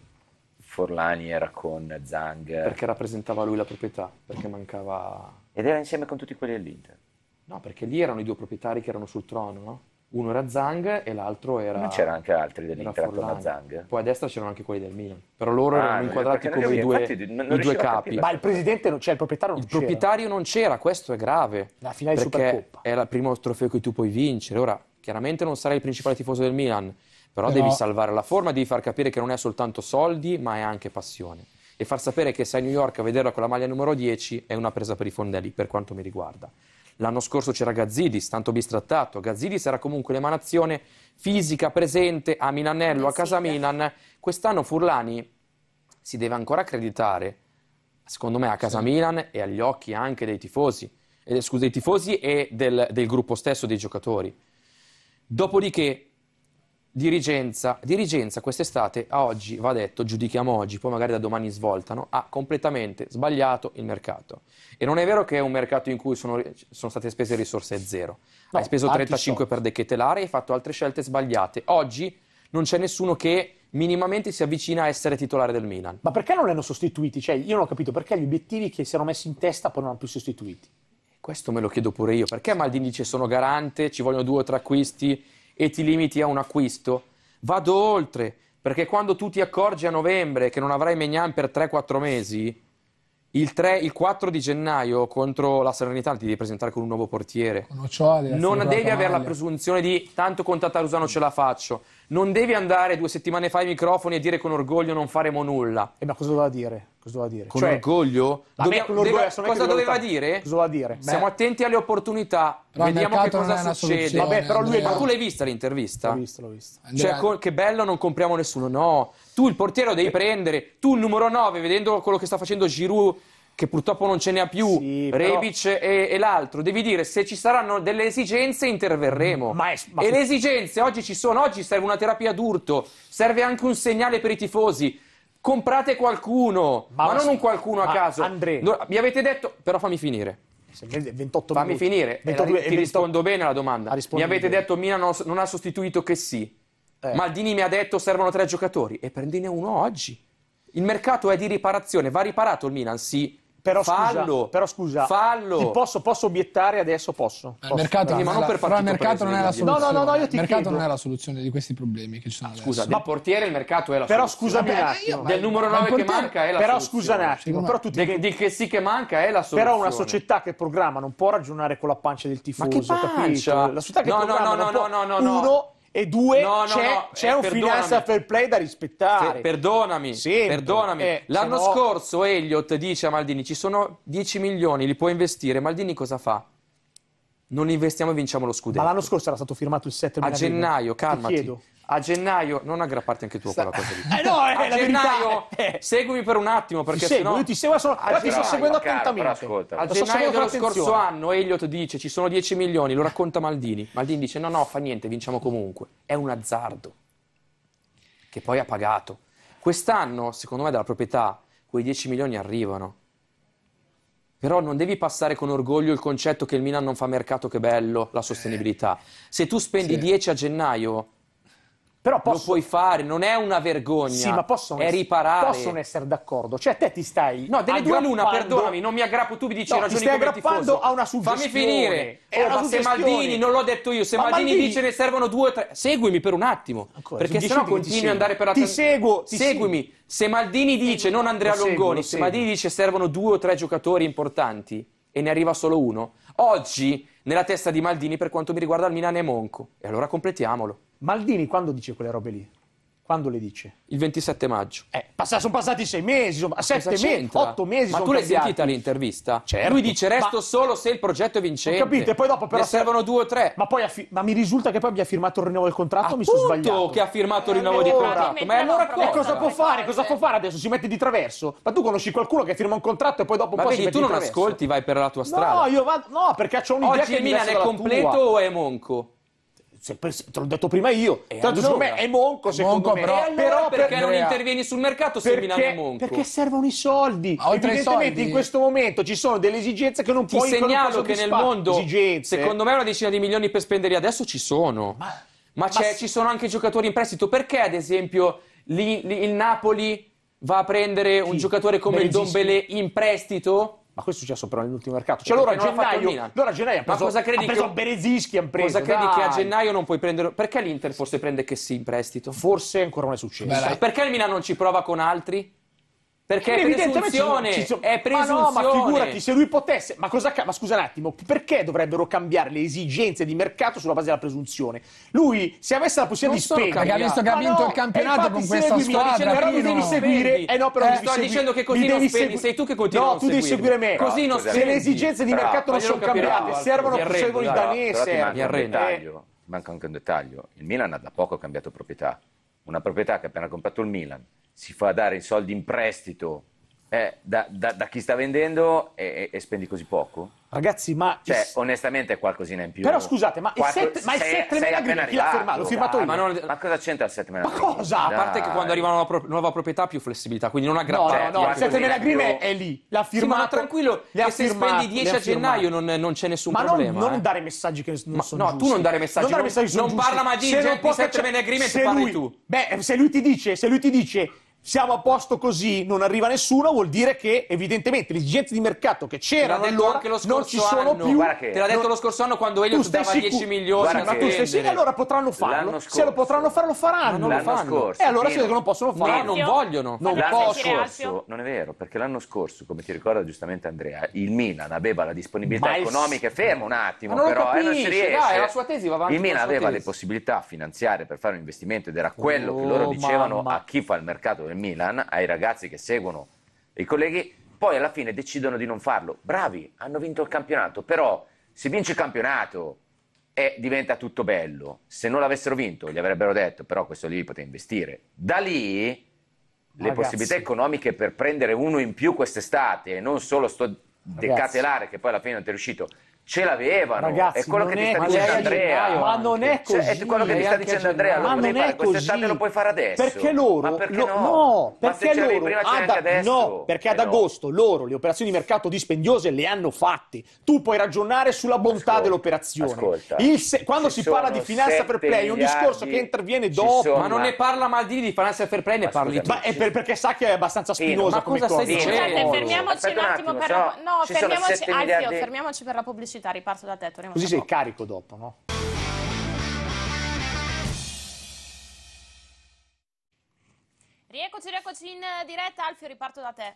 Forlani era con Zang? Perché rappresentava lui la proprietà, perché mancava... Ed era insieme con tutti quelli all'Inter? No, perché lì erano i due proprietari che erano sul trono, no? Uno era Zang e l'altro era. Ma c'erano anche altri dell'Inter attorno a Zang. Poi a destra c'erano anche quelli del Milan. Però loro ah, erano inquadrati come i due, i due capi. Ma il presidente non c'è, il proprietario non il c'era. Il proprietario non c'era, questo è grave. La finale di Supercoppa. È il primo trofeo che tu puoi vincere. Ora, chiaramente non sarai il principale tifoso del Milan, però, però devi salvare la forma, devi far capire che non è soltanto soldi, ma è anche passione e far sapere che sei a New York a vederla con la maglia numero 10 è una presa per i fondelli per quanto mi riguarda. L'anno scorso c'era Gazzidis, tanto bistrattato. Gazzidis era comunque l'emanazione fisica presente a Milanello, a casa Milan. Quest'anno Furlani si deve ancora accreditare, secondo me, a casa sì. Milan e agli occhi anche dei tifosi, eh, scusa, dei tifosi e del, del gruppo stesso dei giocatori. Dopodiché Dirigenza, dirigenza quest'estate a oggi, va detto, giudichiamo oggi, poi magari da domani svoltano, ha completamente sbagliato il mercato. E non è vero che è un mercato in cui sono, sono state spese risorse zero. No, hai speso 35 per Decchetelare e hai fatto altre scelte sbagliate. Oggi non c'è nessuno che minimamente si avvicina a essere titolare del Milan. Ma perché non li hanno sostituiti? Cioè, io non ho capito perché gli obiettivi che si erano messi in testa poi non hanno più sostituiti. Questo me lo chiedo pure io. Perché Maldini dice sono garante, ci vogliono due o tre acquisti e ti limiti a un acquisto, vado oltre, perché quando tu ti accorgi a novembre che non avrai Megnan per 3-4 mesi, il, 3, il, 4 di gennaio contro la Serenità ti devi presentare con un nuovo portiere. Ciole, non devi avere la presunzione di tanto con Tatarusano ce la faccio non devi andare due settimane fa ai microfoni e dire con orgoglio non faremo nulla. Eh, ma cosa doveva dire? Cosa doveva dire? Con cioè, orgoglio? Dove, con orgoglio deve, cosa doveva dire? Cosa doveva dire? Beh. Siamo attenti alle opportunità, però vediamo che cosa succede. Vabbè, però lui, ma tu l'hai vista l'intervista? L'ho vista, l'ho vista. Cioè, con, che bello, non compriamo nessuno. No, tu il portiere lo devi eh. prendere, tu il numero 9, vedendo quello che sta facendo Giroud che purtroppo non ce ne ha più, sì, Rebic però... e, e, l'altro. Devi dire se ci saranno delle esigenze interverremo. Ma è, ma... E le esigenze oggi ci sono, oggi serve una terapia d'urto, serve anche un segnale per i tifosi. Comprate qualcuno, ma, ma non un qualcuno a caso. Andrea, mi avete detto, però fammi finire. 28 fammi minuti. finire, 22, eh, ti 20... rispondo bene alla domanda. Mi avete bene. detto Milan non ha sostituito che sì. Eh. Maldini mi ha detto servono tre giocatori e prendine uno oggi. Il mercato è di riparazione, va riparato il Milan, sì, però fallo, scusa, però scusa, fallo. Posso, posso, obiettare adesso? Posso. Eh, posso. Il mercato, Perché, ma non per però il mercato non è la soluzione. No, no, no, io ti Il mercato chiedo. non è la soluzione di questi problemi che ci sono. scusa, adesso. ma portiere il mercato è la però soluzione. Però scusa un eh, attimo, del numero 9 portiere, che manca è la però, soluzione. Però scusa un attimo, però tu ti... di, di che sì che manca è la soluzione. Però una società che programma non può ragionare con la pancia del tifoso, ma che pancia? La società che no, programma no, no, no, no, no, no, no. uno e due, no, no, c'è, no, c'è eh, un finanza fair play da rispettare. Se, perdonami, Sempre. perdonami. Eh, L'anno scorso Elliot dice a Maldini ci sono 10 milioni, li puoi investire. Maldini cosa fa? Non investiamo e vinciamo lo scudetto. Ma l'anno scorso era stato firmato il 7 milioni. A gennaio, calmati. Ti chiedo a gennaio non aggrapparti anche tu a quella cosa lì. Eh no, eh, a gennaio verità. seguimi per un attimo perché ti seguo, io ti seguo solo, ti sto seguendo appuntamento. A gennaio dello scorso anno Elliot dice ci sono 10 milioni, lo racconta Maldini. Maldini dice no no, fa niente, vinciamo comunque. È un azzardo che poi ha pagato. Quest'anno, secondo me dalla proprietà quei 10 milioni arrivano. Però non devi passare con orgoglio il concetto che il Milan non fa mercato, che bello, la sostenibilità. Eh, Se tu spendi sì. 10 a gennaio, però posso... Lo puoi fare, non è una vergogna. Sì, ma possono, è riparare. Possono essere d'accordo. Cioè, te ti stai. No, delle aggrappando... due luna, perdonami, non mi aggrappo tu, mi dici no, ragioni stai aggrappando a una suggestione. Fammi finire. Oh, ma se Maldini, non l'ho detto io, se Maldini, Maldini, dice ne servono due o tre. Seguimi per un attimo. Ancora, perché sennò continui ad andare per la Ti seguo, ti seguimi. Seguo. Se Maldini dice, non Andrea lo Longoni, lo se Maldini dice servono due o tre giocatori importanti e ne arriva solo uno, oggi nella testa di Maldini per quanto mi riguarda il Milan è Monco. E allora completiamolo. Maldini quando dice quelle robe lì? Quando le dice? Il 27 maggio. Eh, passa, sono passati sei mesi, sono, sette mesi, otto mesi. Ma tu l'hai sentita l'intervista? Certo. Lui dice resto ma... solo se il progetto è vincente. Ho capito, e poi dopo però... Ne servono due o tre. Ma, poi affi... ma mi risulta che poi abbia firmato il rinnovo del contratto, Appunto mi sono sbagliato. che ha firmato il eh, rinnovo allora, di contratto. Ma allora cosa? E cosa può fare? Cosa può fare adesso? Si mette di traverso? Ma tu conosci qualcuno che firma un contratto e poi dopo ma un po' vedi, tu non traverso. ascolti, vai per la tua strada. No, io vado... No, perché ho un'idea Oggi che il Milan è completo o è monco? se, te l'ho detto prima io. E Tanto allora? secondo me è Monco, secondo Monco, me. Però, allora però perché, perché non intervieni sul mercato se Milano Monco? Perché servono i soldi. Ah, oltre Evidentemente soldi... in questo momento ci sono delle esigenze che non puoi puoi Ti segnalo che nel mondo, esigenze. secondo me, una decina di milioni per spendere adesso ci sono. Ma, ma, ma ci sono anche giocatori in prestito. Perché, ad esempio, lì, lì, il Napoli va a prendere Chi? un giocatore come il Don Belé in prestito? Ma questo è successo però nell'ultimo mercato. Cioè, loro a gennaio, loro gennaio hanno preso, cosa credi ha preso che... Berezischi, hanno preso... Cosa credi dai. che a gennaio non puoi prendere... Perché l'Inter forse prende che sì in prestito? Forse ancora non è successo. Beh, perché il Milan non ci prova con altri? Perché evidentemente ci sono, è presunzione. Ma no, ma figurati, se lui potesse... Ma, cosa, ma scusa un attimo, perché dovrebbero cambiare le esigenze di mercato sulla base della presunzione? Lui, se avesse la possibilità non di spendere... Perché ha visto che ha vinto no, il campionato con questa squadra. Però mi devi seguire... Eh no, però eh, mi sto segui, dicendo che così non spendi, segui... sei tu che continui No, tu devi seguire me. Così non spendi. Se le esigenze di mercato non sono cambiate, servono i danese. Mi arrendo. Manca anche un dettaglio. Il Milan ha da poco cambiato proprietà. Una proprietà che ha appena comprato il Milan si fa dare i soldi in prestito eh, da, da, da, chi sta vendendo e, e, spendi così poco? Ragazzi, ma... Cioè, is... onestamente è qualcosina in più. Però scusate, ma Quattro, il 7 Menagrino chi l'ha firmato? L'ho ah, firmato io. Ma, non, ma cosa c'entra il 7 Menagrino? Ma cosa? Dai. A parte che quando arriva una pro, nuova proprietà più flessibilità, quindi non aggrappare. No, no, no, cioè, il 7 Menagrino è, è lì, l'ha firmato. Sì, ma tranquillo, che se spendi 10 a gennaio non, non c'è nessun ma problema. Ma non, eh. non, dare messaggi che non ma, sono No, giusti. tu non dare messaggi. Non, dare messaggi non, parla mai di 7 Menagrino e parli tu. Beh, se lui ti dice siamo a posto così, non arriva nessuno, vuol dire che evidentemente le esigenze di mercato che c'erano allora non ci sono anno. più. Che... Te l'ha detto non... lo scorso anno quando Elliot dava 10 milioni. ma tu stai sicuro? Allora potranno farlo. Se lo potranno fare lo faranno. Non lo fanno. Scorso, e eh, allora che non possono farlo. non vogliono. Non l'anno non è vero, perché l'anno scorso, come ti ricorda giustamente Andrea, il Milan aveva la disponibilità ma economica, Ferma un attimo, ma però capisce, eh, non riesce. Dai, la sua tesi va avanti. Il Milan aveva le possibilità finanziarie per fare un investimento ed era quello che loro oh, dicevano a chi fa il mercato del Milan, ai ragazzi che seguono i colleghi, poi alla fine decidono di non farlo. Bravi, hanno vinto il campionato, però se vince il campionato eh, diventa tutto bello. Se non l'avessero vinto, gli avrebbero detto, però questo lì poteva investire. Da lì le ragazzi. possibilità economiche per prendere uno in più quest'estate e non solo sto decatelare ragazzi. che poi alla fine non è riuscito ce l'avevano. Ragazzi, è quello cioè, che ti sta eh, dicendo Andrea. ma non è così. è quello che ti sta dicendo Andrea. ma non è così quest'estate, lo puoi fare adesso. Perché loro. Perché lo, no? no, perché loro. Prima, ad, adesso, no, perché ad no. agosto loro le operazioni di mercato dispendiose le hanno fatte. Tu puoi ragionare sulla bontà ascolta, dell'operazione. Ascolta, se, quando si parla di finanza per play, è un discorso che interviene dopo. Sono, ma non ne parla Maldini di finanza per play, ne parli tu. Ma è per, perché sa che è abbastanza spinosa. Ma cosa stai dicendo? Fermiamoci un attimo per la. No, fermiamoci per la pubblicità pubblicità, riparto da te, torniamo Così sei poco. carico dopo, no? Rieccoci, rieccoci in diretta, Alfio, riparto da te.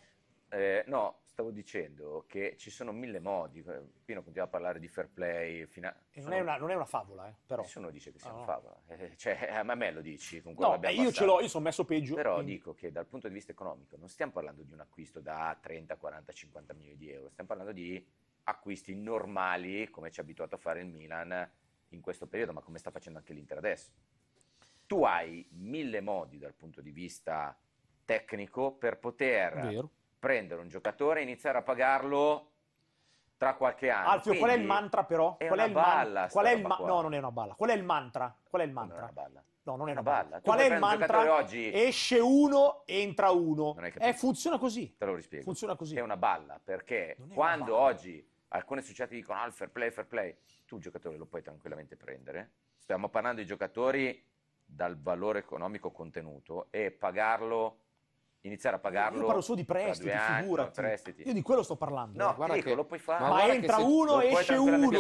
Eh, no, stavo dicendo che ci sono mille modi. Pino continua a parlare di fair play. Fina... Sono... Non, è una, non, è una, favola, eh, però. Nessuno dice che sia ah, no. una favola. Eh, cioè, a me lo dici. Con no, beh, io ce l'ho, io sono messo peggio. Però quindi. dico che dal punto di vista economico non stiamo parlando di un acquisto da 30, 40, 50 milioni di euro, stiamo parlando di acquisti normali come ci ha abituato a fare il Milan in questo periodo, ma come sta facendo anche l'Inter adesso. Tu hai mille modi dal punto di vista tecnico per poter Vero. prendere un giocatore e iniziare a pagarlo tra qualche anno. Alfio, Quindi, qual è il mantra però? È qual, è il man- qual è il ma- No, non è una balla. Qual è il mantra? Qual è il mantra? No, non è una, una balla. balla. Qual è il mantra? Oggi... Esce uno, entra uno. Eh, funziona così. Te lo rispiego. Funziona così. È una balla perché quando balla. oggi alcuni associati dicono al ah, fair play, fair play, tu il giocatore lo puoi tranquillamente prendere. Stiamo parlando di giocatori dal valore economico contenuto e pagarlo iniziare a pagarlo. Io parlo solo di prestiti, anni, figurati. Prestiti. Io di quello sto parlando. No, eh, guarda che... lo puoi fare. Ma, ma entra uno, esce uno. ma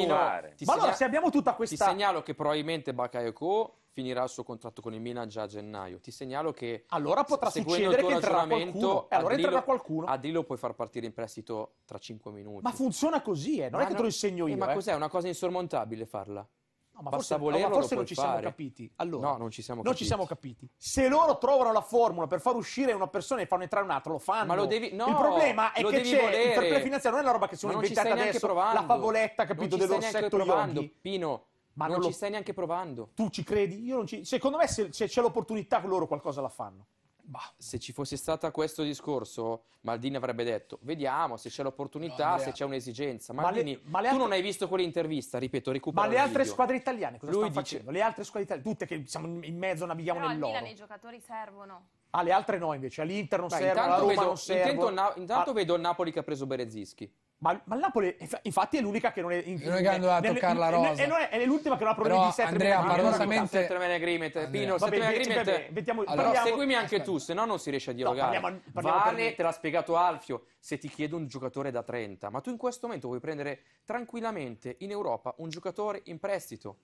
segna... allora se abbiamo tutta questa... Ti segnalo che probabilmente Bakayoko finirà il suo contratto con il Milan già a gennaio. Ti segnalo che... Allora potrà succedere che entrerà qualcuno. E eh, allora Adrilo, entrerà qualcuno. Adrilo puoi far partire in prestito tra 5 minuti. Ma funziona così, eh. non ma è che no, te lo insegno eh, io. Eh, ma eh. cos'è? Una cosa insormontabile farla. No, ma Basta forse, ma forse non ci fare. siamo capiti. Allora, no, non ci siamo non capiti. ci siamo capiti. Se loro trovano la formula per far uscire una persona e fanno entrare un'altra, lo fanno. Ma lo devi, no, il problema è che c'è volere. il fair play finanziario, non è una roba che si sono inventata adesso. Provando. La favoletta, capito, dell'orsetto Yogi. Pino, ma non, non lo... ci stai neanche provando. Tu ci credi? Io non ci... Secondo me se, se c'è l'opportunità loro qualcosa la fanno. Bah. Se ci fosse stato questo discorso, Maldini avrebbe detto: Vediamo se c'è l'opportunità, no, se c'è un'esigenza. Maldini, ma le, ma le altre... tu non hai visto quell'intervista, ripeto, recupera. Ma le altre video. squadre italiane cosa Lui stanno dice... facendo? Le altre squadre italiane, tutte che siamo in mezzo, navighiamo Però nell'oro. Milan i giocatori servono. Ah, le altre no invece, all'Inter non Beh, servono, alla Roma vedo, non Intanto, na- intanto ah. vedo il Napoli che ha preso Berezischi. Ma, ma, il Napoli, infatti, è l'unica che non è in, grado di toccare la rosa. E è, l'ultima che non ha problemi di settlement Andrea, paradossalmente. Settlement Pino, settlement agreement. Mettiamo, allora, parliamo... seguimi anche tu, se no non si riesce a dialogare. No, parliamo, parliamo vale, te l'ha spiegato Alfio. Se ti chiedo un giocatore da 30, ma tu in questo momento vuoi prendere tranquillamente in Europa un giocatore in prestito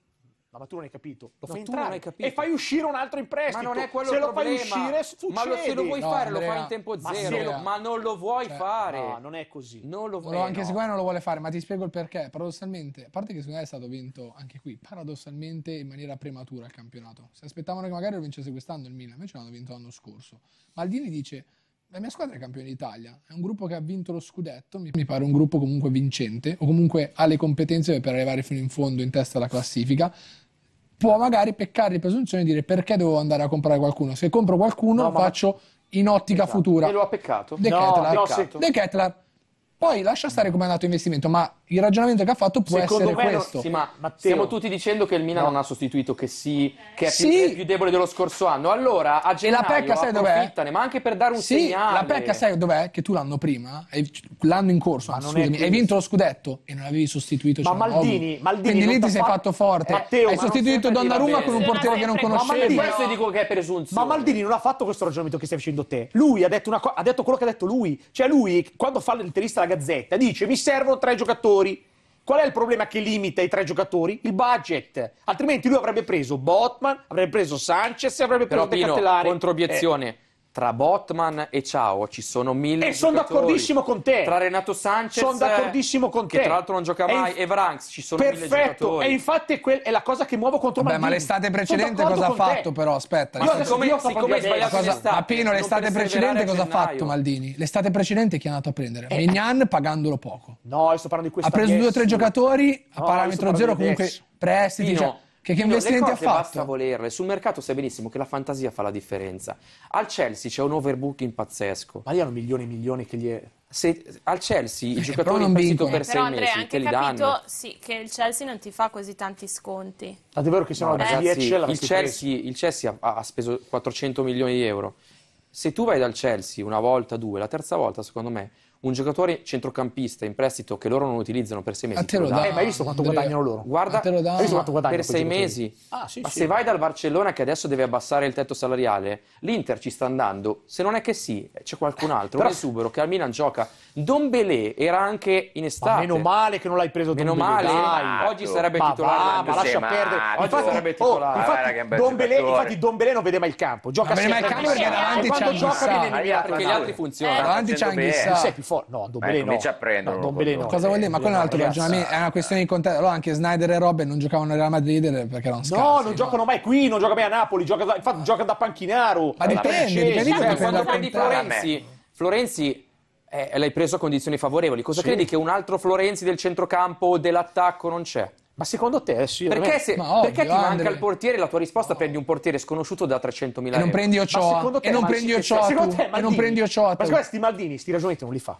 No, ma tu non hai capito. Lo fai no, entrare e fai uscire un altro in prestito. Ma non è quello se lo problema. fai uscire, succede. Ma lo, se lo vuoi no, fare, Andrea. lo fai in tempo zero. Ma, lo... ma non lo vuoi cioè, fare. No, non è così. Non lo vuoi. anche no. se guai non lo vuole fare, ma ti spiego il perché. Paradossalmente, a parte che secondo me è stato vinto anche qui, paradossalmente in maniera prematura il campionato. Si aspettavano che magari lo vincesse quest'anno il Milan, invece l'hanno vinto l'anno scorso. Maldini dice la mia squadra è campione d'Italia, è un gruppo che ha vinto lo scudetto, mi pare un gruppo comunque vincente o comunque ha le competenze per arrivare fino in fondo in testa alla classifica può magari peccare di presunzione e dire perché devo andare a comprare qualcuno? Se compro qualcuno no, faccio in ottica esatto. futura. E lo ha peccato. De no, Kettler. No, Poi lascia stare come è andato l'investimento, ma il ragionamento che ha fatto può Secondo essere questo. No, sì, ma stiamo tutti dicendo che il Milan no. non ha sostituito che sì, che è, sì. Più, è più, debole dello scorso anno. Allora, a gennaio, e la pecca sai dov'è? ma anche per dare un sì, segnale. la pecca sai dov'è? Che tu l'anno prima, l'anno in corso, ma scusami, hai vinto lo scudetto e non avevi sostituito Ma cioè, Maldini, Maldini Quindi lì ti sei fatto forte. Eh, Matteo, hai sostituito Donnarumma con un portiere che non conoscevi. Ma questo dico che è presunzione. Ma Maldini non ha fatto questo ragionamento che stai facendo te. Lui ha detto, ha detto quello che ha detto lui. Cioè lui, quando fa l'intervista alla Gazzetta, dice mi servono tre giocatori giocatori. Qual è il problema che limita i tre giocatori? Il budget. Altrimenti lui avrebbe preso Botman, avrebbe preso Sanchez e avrebbe Però preso Pino, Decattelare. controobiezione. Eh tra Botman e Ciao ci sono mille. E sono d'accordissimo con te. Tra Renato Sanchez. Sono d'accordissimo con te. Che tra l'altro non gioca mai. E, e Vranks ci sono perfetto. mille Perfetto. E infatti quel, è la cosa che muovo contro Vabbè, Maldini. Ma l'estate precedente cosa ha fatto, te. però? Aspetta. Ma siccome, io siccome è sbagliato cosa, Ma Pino, l'estate precedente cosa ha fatto Maldini? L'estate precedente chi è andato a prendere? Eh. Mignan pagandolo poco. No, io sto parlando di questo. Ha preso due o tre giocatori a parametro zero, comunque prestiti. Cioè Pino, che, che investimenti ha fatto? Basta volerle. Sul mercato sai benissimo che la fantasia fa la differenza. Al Chelsea c'è un overbooking pazzesco. Ma lì hanno milioni e milioni che gli è... Se, al Chelsea i giocatori hanno vinto per sei Andrea, mesi, te li capito, danno. Sì, che il Chelsea non ti fa così tanti sconti. Tanto ah, è vero che sono no, ragazzi, il Chelsea, il Chelsea ha, ha speso 400 milioni di euro. Se tu vai dal Chelsea una volta, due, la terza volta, secondo me, un giocatore centrocampista in prestito che loro non utilizzano per sei mesi. A te lo dà. Eh, ma hai visto quanto Andrea, guadagnano loro? Guarda, te lo dà. Hai visto quanto guadagnano per sei mesi. Ah, sì, ma sì. se vai dal Barcellona che adesso deve abbassare il tetto salariale, l'Inter ci sta andando. Se non è che sì, c'è qualcun altro. Però... Un esubero che al Milan gioca. Don Belé era anche in estate. Ma meno male che non l'hai preso Don Meno male. Dai, oggi sarebbe ma titolare. Va, ma lascia perdere. Oggi infatti, sarebbe titolare. Oh, infatti, Don Belé, infatti Don Belé non vedeva il campo. Gioca ma sempre. Ma il campo perché davanti c'è Anghissà. Perché gli altri funzionano. Davanti eh, c'è Anghissà. Non sei più forte forte. No, Don no. Comincia a prendere. No, no. Cosa vuol dire? Ma quello è un altro ragionamento. È una questione di contesto. Allora anche Snyder e Robben non giocavano nella Madrid perché non scarsi. No, non giocano mai qui, non gioca mai a Napoli. Gioca da, infatti, gioca da panchinaro. Ma dipende, dipende. Cioè, quando fai di Florenzi, Florenzi eh, l'hai preso a condizioni favorevoli. Cosa sì. credi che un altro Florenzi del centrocampo o dell'attacco non c'è? Ma secondo te eh, sì? Perché, se, ovvio, perché ti manca il portiere? La tua risposta no. prendi un portiere sconosciuto da 300.000 euro. E non prendi Ochoa. Te, e non prendi Ochoa. Secondo te, e non prendi Ochoa. Ma questi Maldini, sti ragionamenti non li fa.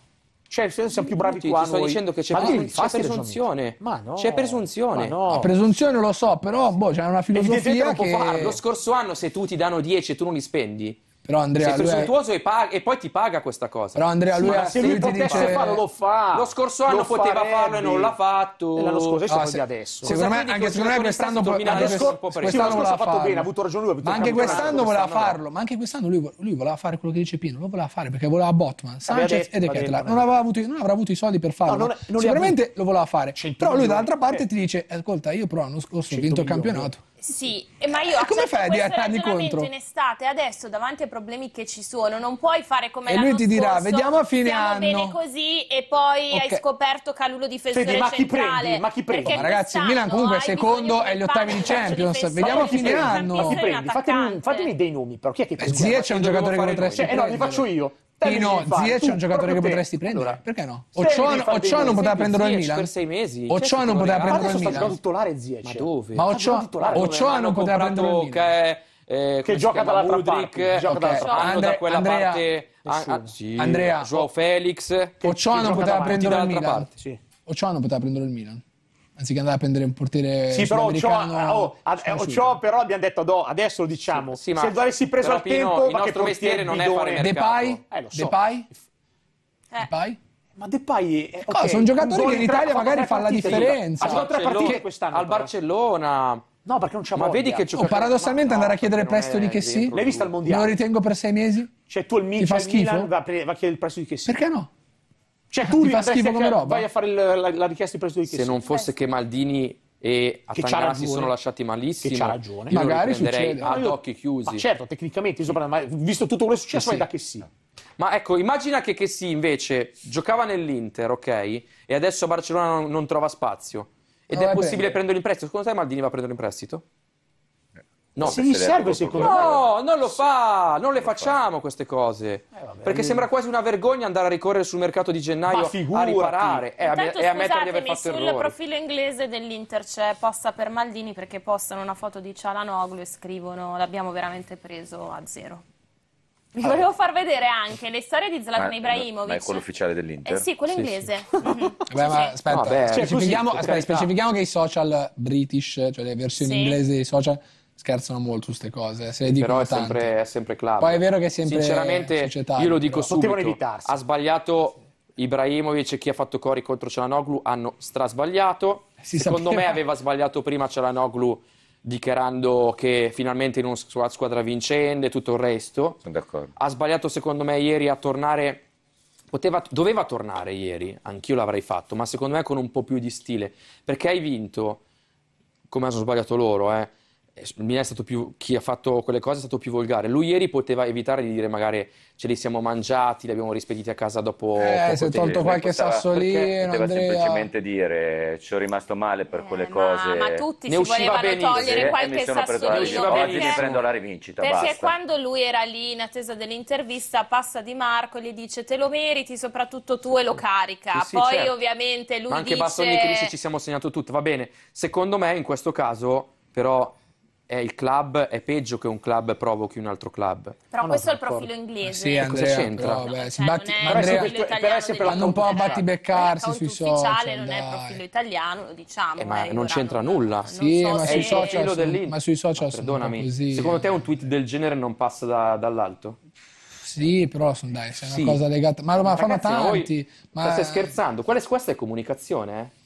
Cioè, siamo più bravi ti, qua. Ti sto noi. dicendo che c'è, Maldini, c'è presunzione. Ma no. C'è presunzione. Ma no. La presunzione lo so, però boh, c'è una filosofia che... Lo scorso anno se tu ti danno 10 e tu non li spendi, però Andrea, sei presuntuoso è... e, paga, e, poi ti paga questa cosa. Però Andrea, lui, sì, ma se lui, potesse dice... farlo, lo fa. Lo scorso anno lo poteva farebbe. farlo e non l'ha fatto. E l'anno scorso è ah, se... adesso. Secondo me, anche secondo me quest'anno può L'anno ha fatto bene, ha avuto ragione lui. Ma anche quest'anno voleva farlo. Ma anche quest'anno lui voleva fare quello che dice Pino. Lo voleva fare perché voleva Botman, Sanchez e De Ketelaere. Non avrà avuto i soldi per farlo. Sicuramente lo voleva fare. Però lui dall'altra parte eh. ti dice, ascolta, io però l'anno scorso ho vinto il campionato. Sì, ma io eh, come fai a direttargli contro? in estate, adesso davanti ai problemi che ci sono, non puoi fare come e lui ti dirà, scorso, vediamo a fine anno. bene così e poi okay. hai scoperto Calulo difensore Senti, ma centrale. Chi prendi? Ma chi prendi? Ma ragazzi, il Milan comunque è secondo e gli ottavi di Champions, vediamo a fine anno. Chi prendi? Fatemi, fatemi, dei nomi, però chi è che ti eh, Zia c'è un giocatore con tre. Cioè, eh no, li faccio io. Sì, no, Ziyech un giocatore che potresti prendere. Allora, perché no? Ochoa non poteva prenderlo il Milan. per sei mesi. Cioè, Ochoa non poteva prenderlo il Milan. Cioè. Ma adesso titolare Ziyech. Ma dove? Ma Ochoa non poteva prenderlo il Milan. Eh, eh, che gioca dall'altra Mudrick, parte, gioca okay. dall'altra da quella Andrea, parte Andrea Joao Felix che, Ochoa non poteva prendere il Milan Ochoa non poteva prendere il Milan anziché andare a prendere un portiere sì però ciò, ah, oh, ciò però abbiamo detto no, adesso lo diciamo sì, sì, se avessi preso al tempo il nostro mestiere non è fare Depay eh, lo so. Depay eh. Depay ma Depay è, eh, okay, sono giocatori che in Italia magari fa la differenza ha tre cioè, partite quest'anno al Barcellona No, perché non c'è Ma voglia. vedi che oh, paradossalmente ma andare no, a chiedere prestito di che sì. L'hai vista al mondiale? Non lo ritengo per sei mesi? Cioè tu il, mi- cioè, il Milan va, va a chiedere il prestito di che sì. Perché no? Cioè, tu fa schifo come roba. Vai a fare la, la, la richiesta di prestito di Chessy. Se non fosse eh, che Maldini e Attangana si sono lasciati malissimo. Che c'ha ragione. Io Magari succede. ad io... occhi chiusi. Ma certo, tecnicamente, sopra, ma visto tutto quello che è successo, eh vai sì. da che sì. Ma ecco, immagina che, che sì, invece, giocava nell'Inter, ok? E adesso a Barcellona non, non trova spazio. Ed no, è possibile prenderlo in prestito. Secondo te Maldini va a prenderlo in prestito? No, se gli serve secondo me. No, non lo fa, non le facciamo queste cose. Eh, vabbè, Perché sembra quasi una vergogna andare a ricorrere sul mercato di gennaio a riparare e a, me- e a mettere di aver fatto sul profilo inglese dell'Inter c'è posta per Maldini perché postano una foto di Cialanoglu e scrivono l'abbiamo veramente preso a zero. Vi allora. volevo far vedere anche le storie di Zlatan ma, Ibrahimovic. Ma è quello ufficiale dell'Inter? Eh sì, quello inglese. Sì, Beh, ma aspetta, no, cioè, beh, specifichiamo, così, aspetta specifichiamo, che i social british, cioè le versioni sì. inglesi dei social scherzano molto su queste cose, se le dicono Però è tante. sempre, è sempre club. Poi è vero che è sempre Sinceramente, societario, io lo dico però. subito, evitarsi. ha sbagliato Ibrahimovic e chi ha fatto Cori contro Celanoglu hanno strasbagliato. Si Secondo sapeva. me aveva sbagliato prima Celanoglu dichiarando che finalmente in una squadra vincente e tutto il resto. d'accordo. Ha sbagliato secondo me ieri a tornare, poteva, doveva tornare ieri, anch'io l'avrei fatto, ma secondo me con un po' più di stile, perché hai vinto, come hanno sbagliato loro, eh, eh, Milan è stato più, chi ha fatto quelle cose è stato più volgare. Lui ieri poteva evitare di dire magari ce li siamo mangiati, li abbiamo rispediti a casa dopo... Eh, si è tolto qualche poteva, sassolino, Poteva Andrea. semplicemente dire ci ho rimasto male per eh, quelle eh, cose. Ma, ma tutti ne si volevano benissimo. togliere eh, qualche eh, sassolino. Oggi perché, mi prendo la rivincita, Perché basta. quando lui era lì in attesa dell'intervista passa Di Marco e gli dice te lo meriti soprattutto tu e lo carica. Sì, sì, Poi certo. ovviamente lui ma anche dice... Bastoni che dice ci siamo segnato tutto, va bene. Secondo me in questo caso però eh, il club è peggio che un club provochi un altro club. Però no, questo no, è il profilo inglese. Sì, eh, Andrea, c'entra? No, beh, cioè, batti, non è Andrea, profilo italiano. Hanno un po' a battibeccarsi sui social. Il ufficiale non dai. è profilo italiano, lo diciamo. Eh, ma non c'entra nulla. Sì, so ma, sui social, sono, ma, sui social ma Perdonami, così, secondo te un tweet del genere non passa da, dall'alto? Sì, però sono, dai, è una sì. cosa legata... Ma, ma fanno tanti. ma... Stai scherzando? questa è comunicazione, eh?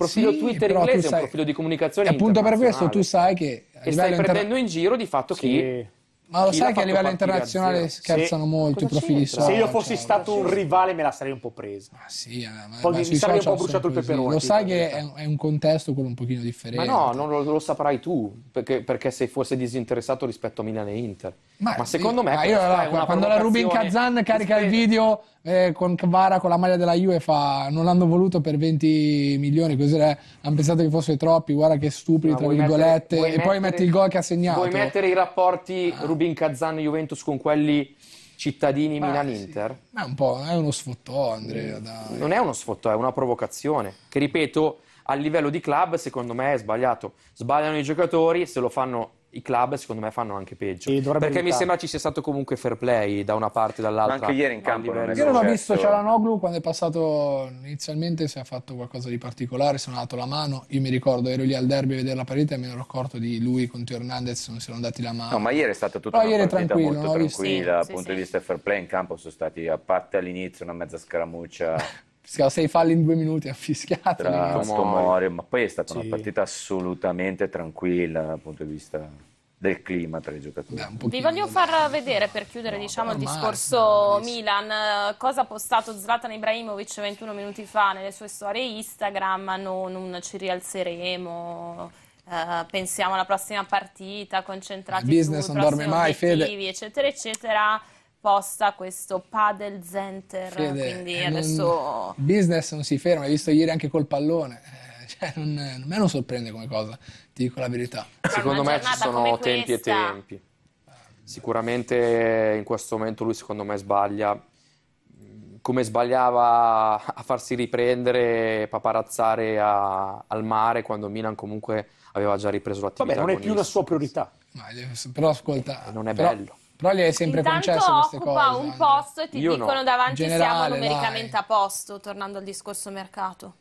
profilo sì, Twitter inglese è un profilo di comunicazione e appunto per questo tu sai che... E stai inter... prendendo in giro di fatto sì. chi... Ma lo sai che a livello internazionale scherzano sì. molto Cosa i profili social. Se io fossi cioè, stato un rivale me la sarei un po' presa. Ma sì, eh, ma, Poi ma mi sarei un po' bruciato il peperone. Lo sai che è, è, un contesto quello un pochino differente. Ma no, non lo, lo saprai tu, perché, perché, sei forse disinteressato rispetto a Milan e Inter. Ma, ma secondo me... Ma io, allora, quando la Rubin Kazan carica il video eh, con Kvara con la maglia della UEFA non l'hanno voluto per 20 milioni così hanno pensato che fossero troppi guarda che stupidi tra virgolette mettere, e poi metti il gol che ha segnato vuoi mettere i rapporti ah. Rubin Kazan Juventus con quelli cittadini Ma, Milan Inter sì. Ma è un po' è uno sfottò Andrea mm. dai. non è uno sfottò è una provocazione che ripeto a livello di club secondo me è sbagliato sbagliano i giocatori se lo fanno i club secondo me fanno anche peggio perché evitare. mi sembra ci sia stato comunque fair play da una parte e dall'altra Ma anche ieri in campo non è io non ho visto Cialanoglu quando è passato inizialmente si è fatto qualcosa di particolare se non ha la mano io mi ricordo ero lì al derby a vedere la partita e mi ero accorto di lui con Tio Hernandez non si erano dati la mano no ma ieri è stata tutta Però una partita molto tranquilla sì, dal sì, punto sì. di vista fair play in campo sono stati a parte all'inizio una mezza scaramuccia fischiato sei falli in due minuti, ha fischiato. Tra Tomori, ma poi è stata sì. una partita assolutamente tranquilla dal punto di vista del clima tra i giocatori. Beh, Vi voglio far vedere per chiudere no, diciamo, il discorso male. Milan cosa ha postato Zlatan Ibrahimovic 21 minuti fa nelle sue storie Instagram, non, non ci rialzeremo. Uh, pensiamo alla prossima partita, concentrati il business sul non dorme mai, Fede. eccetera, eccetera posta questo Padel Center, Fede, quindi adesso... Il business non si ferma, hai visto ieri anche col pallone, eh, cioè, non, a me non sorprende come cosa, ti dico la verità. Secondo me ci sono tempi e tempi. Sicuramente in questo momento lui secondo me sbaglia, come sbagliava a farsi riprendere paparazzare a, al mare quando Milan comunque aveva già ripreso l'attività. Vabbè, non è più la sua priorità. Ma, eh, però ascolta... Non è però... bello però gli hai sempre Intanto concesso queste cose. occupa un posto e ti Io no. dicono davanti In siamo numericamente dai. a posto, tornando al discorso mercato.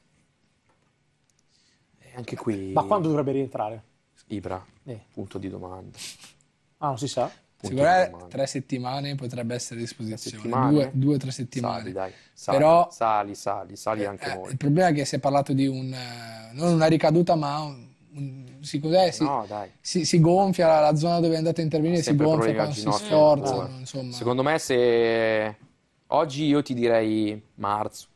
E anche qui Ma quando dovrebbe rientrare? Ibra, Eh. punto di domanda. Ah, non si sa. Secondo me tre settimane potrebbe essere a disposizione, due, o tre settimane. Sali, dai. Sali, Però- sali, sali, sali anche Eh, il problema è che si è parlato di un, eh, non una ricaduta, ma un- Mm, si, si, no, si, si gonfia la, la, zona dove è andata a intervenire, si gonfia quando si sforza. Secondo me se oggi io ti direi marzo.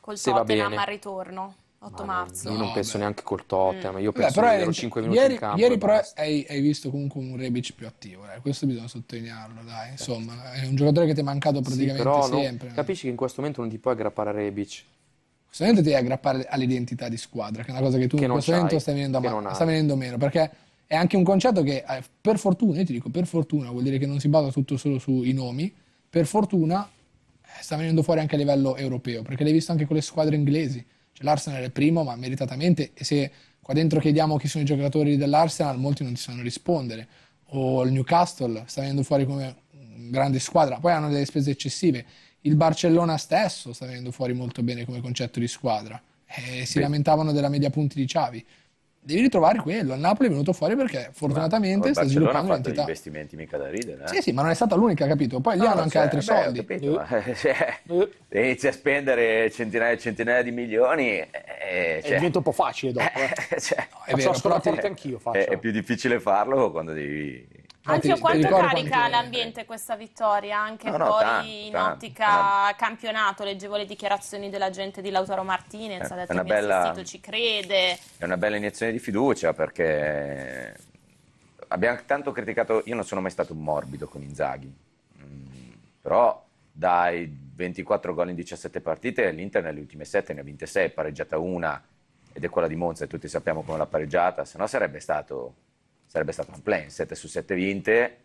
Col se Tottenham al ritorno. 8 ma marzo. Io non penso beh. neanche col Tottenham, mm. io penso beh, però 5 minuti ieri, in campo. Ieri però hai, hai, visto comunque un Rebic più attivo, eh? questo bisogna sottolinearlo, dai. insomma, è un giocatore che ti è mancato praticamente sì, sempre. Non, capisci che in questo momento non ti puoi aggrappare a Rebic, Sicuramente devi aggrappare all'identità di squadra, che è una cosa che tu che in questo momento stai venendo, ma- stai venendo meno, perché è anche un concetto che eh, per fortuna, io ti dico per fortuna, vuol dire che non si basa tutto solo sui nomi, per fortuna eh, sta venendo fuori anche a livello europeo, perché l'hai visto anche con le squadre inglesi, cioè l'Arsenal è primo, ma meritatamente, e se qua dentro chiediamo chi sono i giocatori dell'Arsenal, molti non ti sanno rispondere, o il Newcastle sta venendo fuori come grande squadra, poi hanno delle spese eccessive, il Barcellona stesso sta venendo fuori molto bene come concetto di squadra. e eh, si Beh. lamentavano della media punti di Xavi. Devi ritrovare quello. Il Napoli è venuto fuori perché fortunatamente sta sviluppando ha fatto investimenti mica da ridere. Eh? Sì, sì, ma non è stata l'unica, capito? Poi lì no, hanno anche cioè, altri beh, soldi. Capito, eh. Cioè, a spendere centinaia e centinaia di milioni. Eh, cioè. È diventa un po' facile dopo. Eh. Cioè, no, è vero, però, anch'io faccio. è più difficile farlo quando devi Anzio, quanto carica l'ambiente questa vittoria? Anche no, no, poi tanto, in tanto, ottica tanto. campionato, leggevo le dichiarazioni della gente di Lautaro Martinez, ha detto che bella, assistito ci crede. È una bella iniezione di fiducia perché abbiamo tanto criticato, io non sono mai stato morbido con Inzaghi, mm, però dai 24 gol in 17 partite l'Inter nelle ultime 7 ne ha vinte 6, pareggiata una ed è quella di Monza e tutti sappiamo come l'ha pareggiata, se no sarebbe stato sarebbe stato un play, 7 su 7 vinte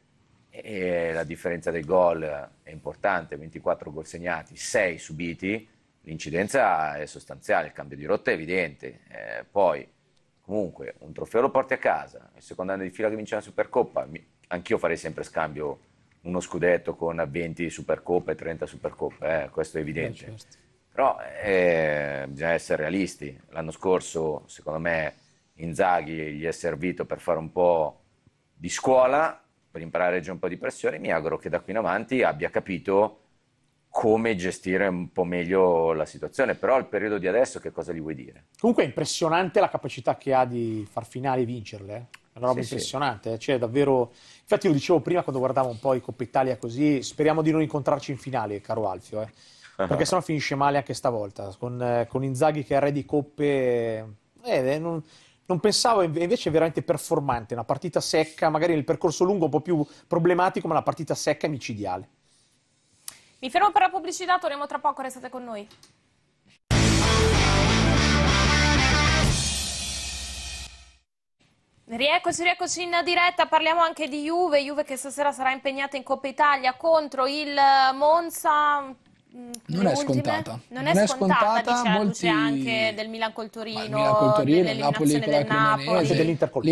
e la differenza del gol è importante, 24 gol segnati, 6 subiti, l'incidenza è sostanziale, il cambio di rotta è evidente. Eh, poi comunque un trofeo lo porti a casa, il secondo anno di fila che vince la Supercoppa, anch'io farei sempre scambio uno scudetto con 20 Supercoppe e 30 Supercoppe, eh, questo è evidente. Eh, certo. Però eh, bisogna essere realisti, l'anno scorso secondo me Inzaghi gli è servito per fare un po' di scuola, per imparare a reggere un po' di pressione, mi auguro che da qui in avanti abbia capito come gestire un po' meglio la situazione, però al periodo di adesso che cosa gli vuoi dire? Comunque è impressionante la capacità che ha di far finali e vincerle, eh. è una roba sì, impressionante, sì. Eh. cioè davvero, infatti lo dicevo prima quando guardavo un po' i Coppa Italia così, speriamo di non incontrarci in finale, caro Alfio, eh. Ah. perché sennò finisce male anche stavolta, con, eh, con Inzaghi che è re di coppe, eh, non non pensavo, invece veramente performante, una partita secca, magari nel percorso lungo un po' più problematico, ma una partita secca e micidiale. Mi fermo per la pubblicità, torniamo tra poco, restate con noi. Rieccoci, rieccoci in diretta, parliamo anche di Juve, Juve che stasera sarà impegnata in Coppa Italia contro il Monza, Mm, non è, scontata. Non, è non è scontata. scontata diciamo, molti... anche del Milan col Torino, Milan col Torino del Napoli con la Cremonese, dell'Intercol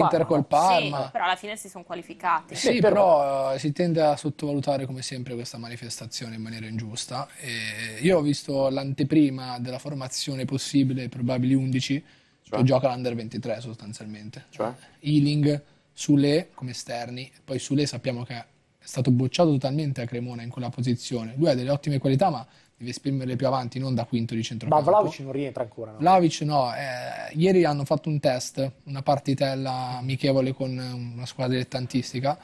Parma. Parma. Sì, però alla fine si sono qualificati. Sì, Beh, però... però... Eh, si tende a sottovalutare come sempre questa manifestazione in maniera ingiusta. E io ho visto l'anteprima della formazione possibile, probabili 11, cioè? che gioca l'Under 23 sostanzialmente. Cioè? Ealing, Sule come esterni, poi Sule sappiamo che stato bocciato totalmente a Cremona in quella posizione. Lui ha delle ottime qualità, ma deve esprimerle più avanti, non da quinto di centrocampo. Ma Vlaovic non rientra ancora, no? Vlaovic no, eh, ieri hanno fatto un test, una partitella amichevole con eh, una squadra dilettantistica,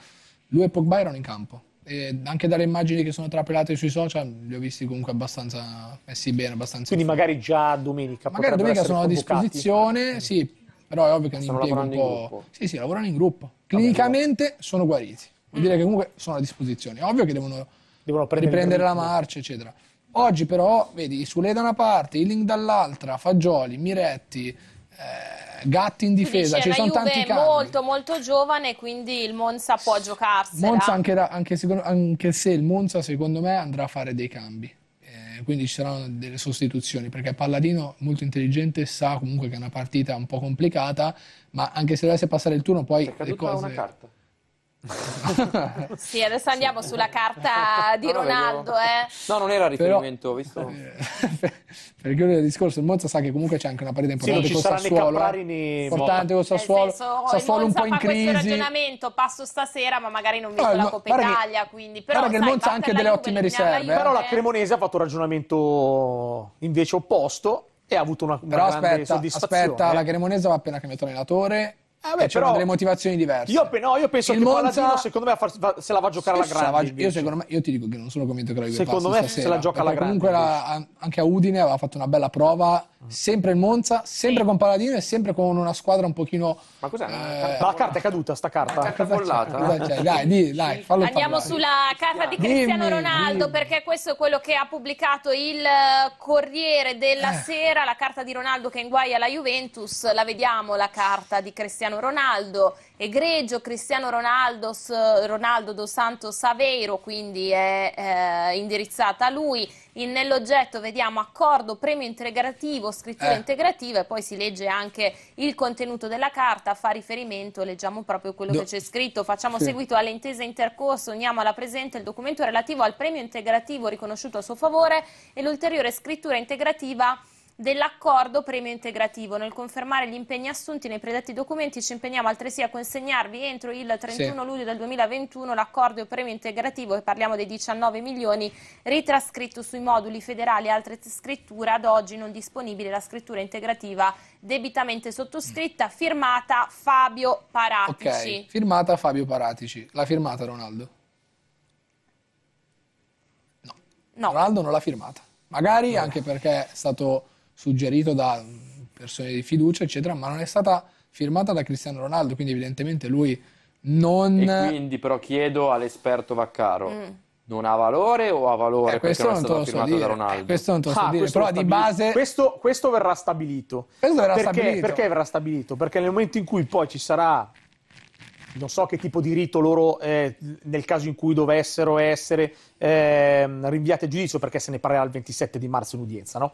lui e Pogba erano in campo. E anche dalle immagini che sono trapelate sui social li ho visti comunque abbastanza messi bene, abbastanza Quindi magari già domenica Magari domenica sono a disposizione, eh. sì, però è ovvio che hanno impiego un po'... In gruppo. Sì, sì, lavorano in gruppo. Clinicamente sono guariti vuol dire mm. che comunque sono a disposizione. ovvio che devono, devono riprendere la marcia, eccetera. Oggi però, vedi, Sule da una parte, Illing dall'altra, Fagioli, Miretti, eh, Gatti in difesa, ci sono Juve tanti cambi. è molto molto giovane, quindi il Monza può giocarsela. Monza anche, anche, anche, se il Monza secondo me andrà a fare dei cambi. Eh, quindi ci saranno delle sostituzioni perché Palladino molto intelligente sa comunque che è una partita un po' complicata ma anche se dovesse passare il turno poi le cose... una carta sì, adesso andiamo sulla carta di ah, Ronaldo. Eh. No, non era riferimento, Però, visto. Per, chiudere il discorso, il Monza sa che comunque c'è anche una partita importante sì, con Sassuolo. Eh. Boh. Importante con Sassuolo. Senso, Sassuolo un po' in crisi. questo ragionamento, passo stasera, ma magari non vinco no, ah, la Coppa Italia, che, quindi però sai, che il Monza ha anche delle Juve, ottime riserve. però la Cremonese ha fatto un ragionamento invece opposto e ha avuto una, una grande aspetta, soddisfazione. Aspetta, la Cremonese va appena cambiato allenatore Ah beh, però, delle motivazioni diverse. Io, no, io penso il che Monza... Palladino, secondo me, far, se la va a giocare alla grande. La, io, secondo me, io ti dico che non sono convinto che la Juve Secondo me, stasera, se la gioca alla grande. Comunque, la, anche a Udine aveva fatto una bella prova sempre il Monza, sempre con Paladino e sempre con una squadra un pochino... Ma cos'è? Eh... La carta è caduta, sta carta. La carta bollata. Eh? Dai, di, dai, fallo Andiamo parlare. sulla carta di Cristiano dimmi, Ronaldo, dimmi. perché questo è quello che ha pubblicato il eh, Corriere della eh. Sera, la carta di Ronaldo che inguaia la Juventus. La vediamo, la carta di Cristiano Ronaldo egregio Cristiano Ronaldos, Ronaldo dos Santos Aveiro, quindi è eh, indirizzata a lui. nell'oggetto vediamo accordo, premio integrativo, scrittura eh. integrativa e poi si legge anche il contenuto della carta, fa riferimento, leggiamo proprio quello no. che c'è scritto, facciamo sì. seguito alle intese intercorso, uniamo alla presente il documento relativo al premio integrativo riconosciuto a suo favore e l'ulteriore scrittura integrativa dell'accordo premio integrativo. Nel confermare gli impegni assunti nei predetti documenti ci impegniamo altresì a consegnarvi entro il 31 sì. luglio del 2021 l'accordo premio integrativo, e parliamo dei 19 milioni, ritrascritto sui moduli federali e altre scritture, ad oggi non disponibile la scrittura integrativa debitamente sottoscritta, firmata Fabio Paratici. Okay. firmata Fabio Paratici. L'ha firmata Ronaldo? No. no. Ronaldo non l'ha firmata. Magari no. anche perché è stato suggerito da mm, persone di fiducia, eccetera, ma non è stata firmata da Cristiano Ronaldo, quindi evidentemente lui non... E quindi però chiedo all'esperto Vaccaro, mm. non ha valore o ha valore eh, questo non, non è stato so da Ronaldo? Eh, questo non te lo so ah, dire, però di base... Questo, questo verrà stabilito. Questo verrà perché, stabilito. Perché verrà stabilito? Perché nel momento in cui poi ci sarà non so che tipo di rito loro eh, nel caso in cui dovessero essere eh, rinviati a giudizio perché se ne parlerà il 27 di marzo in udienza, no?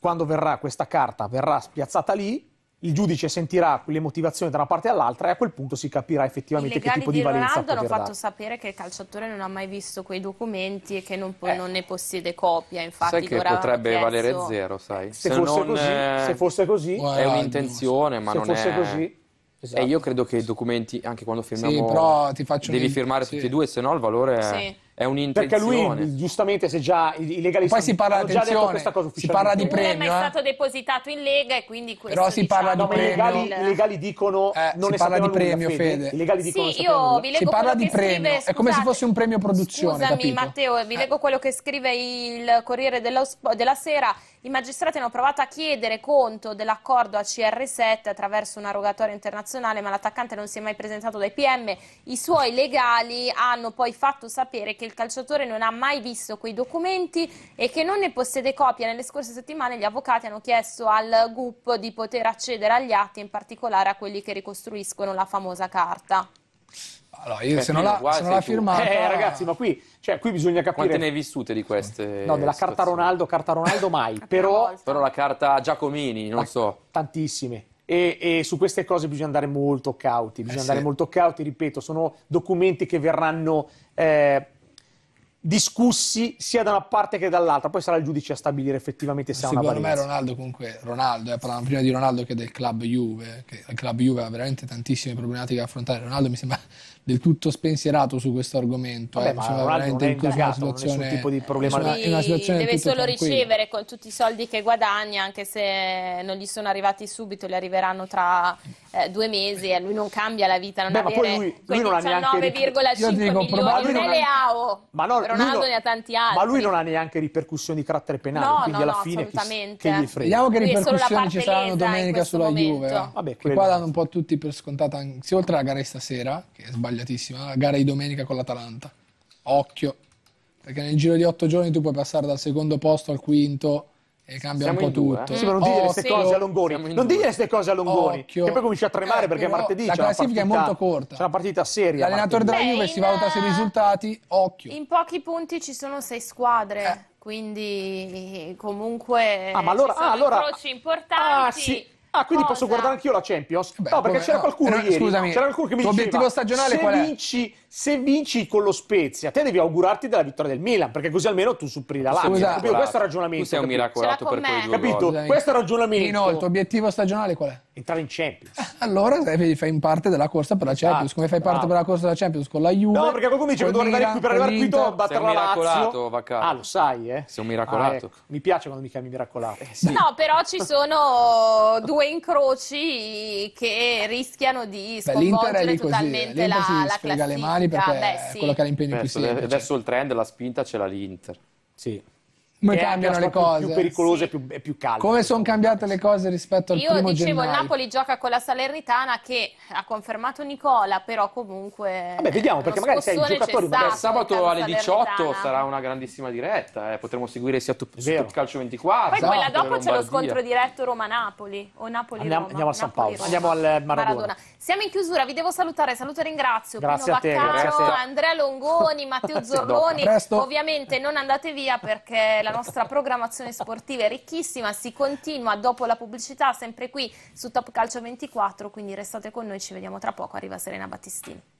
quando verrà questa carta verrà spiazzata lì, il giudice sentirà le motivazioni da una parte all'altra e a quel punto si capirà effettivamente che tipo di, di valenza Ronaldo hanno fatto dare. sapere che il calciatore non ha mai visto quei documenti e che non, eh. non ne possiede copia infatti sai che potrebbe chiesto... valere zero sai se, se, fosse, così, è... se fosse, così, è un'intenzione ma se non fosse è... così esatto. e io credo che i documenti anche quando firmiamo sì, però ti devi firmare sì. tutti e due se no il valore è... sì è un'intenzione. Perché lui, giustamente, se già i legalisti poi si parla, di detto questa cosa si parla di premio. Non è mai eh. stato depositato in Lega e quindi questo Però si parla diciamo di premio. I legali, I legali dicono eh, non si ne parla di premio, nulla, Fede. Fede. I legali dicono sì, io vi leggo si parla di premio, scrive, scusate, è come se fosse un premio produzione, Scusami capito? Matteo, vi leggo eh. quello che scrive il Corriere della, della Sera i magistrati hanno provato a chiedere conto dell'accordo ACR7 attraverso una rogatoria internazionale, ma l'attaccante non si è mai presentato dai PM. I suoi legali hanno poi fatto sapere che il calciatore non ha mai visto quei documenti e che non ne possiede copia. Nelle scorse settimane gli avvocati hanno chiesto al GUP di poter accedere agli atti, in particolare a quelli che ricostruiscono la famosa carta. Allora, io cioè, se non la, se non la firmata... Eh, ragazzi, ma qui, cioè, qui, bisogna capire... Quante ne hai vissute di queste? No, della carta Ronaldo, carta Ronaldo mai, però... Però la carta Giacomini, non so. Tantissime. E, e, su queste cose bisogna andare molto cauti, bisogna eh, andare sì. molto cauti, ripeto, sono documenti che verranno... Eh, discussi sia da una parte che dall'altra. Poi sarà il giudice a stabilire effettivamente se ha una Secondo me Ronaldo comunque, Ronaldo, eh, parlavamo prima di Ronaldo che del club Juve, che il club Juve ha veramente tantissime problematiche da affrontare. Ronaldo mi sembra del tutto spensierato su questo argomento. Vabbè, eh. ma Ronaldo veramente non è indagato, una situazione, non tipo di problema. Insomma, è una situazione deve solo tranquilla. ricevere con tutti i soldi che guadagna, anche se non gli sono arrivati subito, li arriveranno tra eh, due mesi e lui non cambia la vita, non Beh, avere ma poi lui, lui 19,5 milioni, non è Leao. Ma no, Ronaldo non... ne ha tanti altri. Ma lui non ha neanche ripercussioni di carattere penale, no, quindi no, alla no, fine chi, che gli Vediamo che lui ripercussioni ci saranno domenica sulla momento. Juve. Eh. Vabbè, che qua danno un po' tutti per scontata, anche, oltre alla gara di stasera, che è sbagliatissima, la gara di domenica con l'Atalanta. Occhio, perché nel giro di otto giorni tu puoi passare dal secondo posto al quinto e cambia Siamo un po' due, eh. tutto. Eh? Sì, non dire queste cose a Longoni. Non dire queste cose a Longoni. Che poi cominci a tremare eh, perché martedì la classifica partita, è molto corta. C'è una partita seria. L'allenatore della Juve si valuta sui risultati. Occhio. In pochi punti ci sono sei squadre. Eh. Quindi comunque ah, ma allora, ah, allora, ah, importanti. Ah, sì. ah quindi Cosa? posso guardare anch'io la Champions? Beh, no, perché c'era qualcuno no, ieri. Scusami, c'era qualcuno che mi diceva: L'obiettivo stagionale se qual è? vinci se vinci con lo Spezia, te devi augurarti della vittoria del Milan, perché così almeno tu suppri la Lazio. Scusa, esatto. capito? Questo è il ragionamento. Tu sei un miracolato per quei due Capito? Gol. Questo è il ragionamento. Inoltre, obiettivo stagionale qual è? Entrare in Champions. Allora fai parte della corsa per la esatto, Champions. Come fai parte per la corsa della Champions con la Juve? No, perché qualcuno dice che devo arrivare qui per arrivare qui devo battere la Lazio. Vaccato. Ah, lo sai, eh? Sei un miracolato. Ah, ecco. Mi piace quando mi chiami miracolato. Eh, sì. No, però ci sono due incroci che rischiano di sconvolgere Beh, totalmente la, la classifica. Ah, perché ah, beh, sì. quello che era l'impegno più semplice. Adesso il trend, la spinta ce l'ha l'Inter. Sì. Come cambiano le cose? Più pericolosa sì. e più, e più calma. Come sono cambiate le cose rispetto al Io primo dicevo, il Napoli gioca con la Salernitana che ha confermato Nicola, però comunque... Vabbè, vediamo, perché magari sei il giocatore... Vabbè, sabato alle 18 sarà una grandissima diretta, eh. potremo seguire sia tu, su Calcio 24. Poi quella dopo c'è lo scontro diretto Roma-Napoli o Napoli-Roma. Andiamo, andiamo, a San Paolo, andiamo al eh, Maradona. Maradona. Siamo in chiusura, vi devo salutare, saluto e ringrazio grazie Pino Vaccaro, Andrea Longoni, Matteo Zorroni. Ovviamente non andate via perché la la nostra programmazione sportiva è ricchissima, si continua dopo la pubblicità sempre qui su Top Calcio 24, quindi restate con noi, ci vediamo tra poco, arriva Serena Battistini.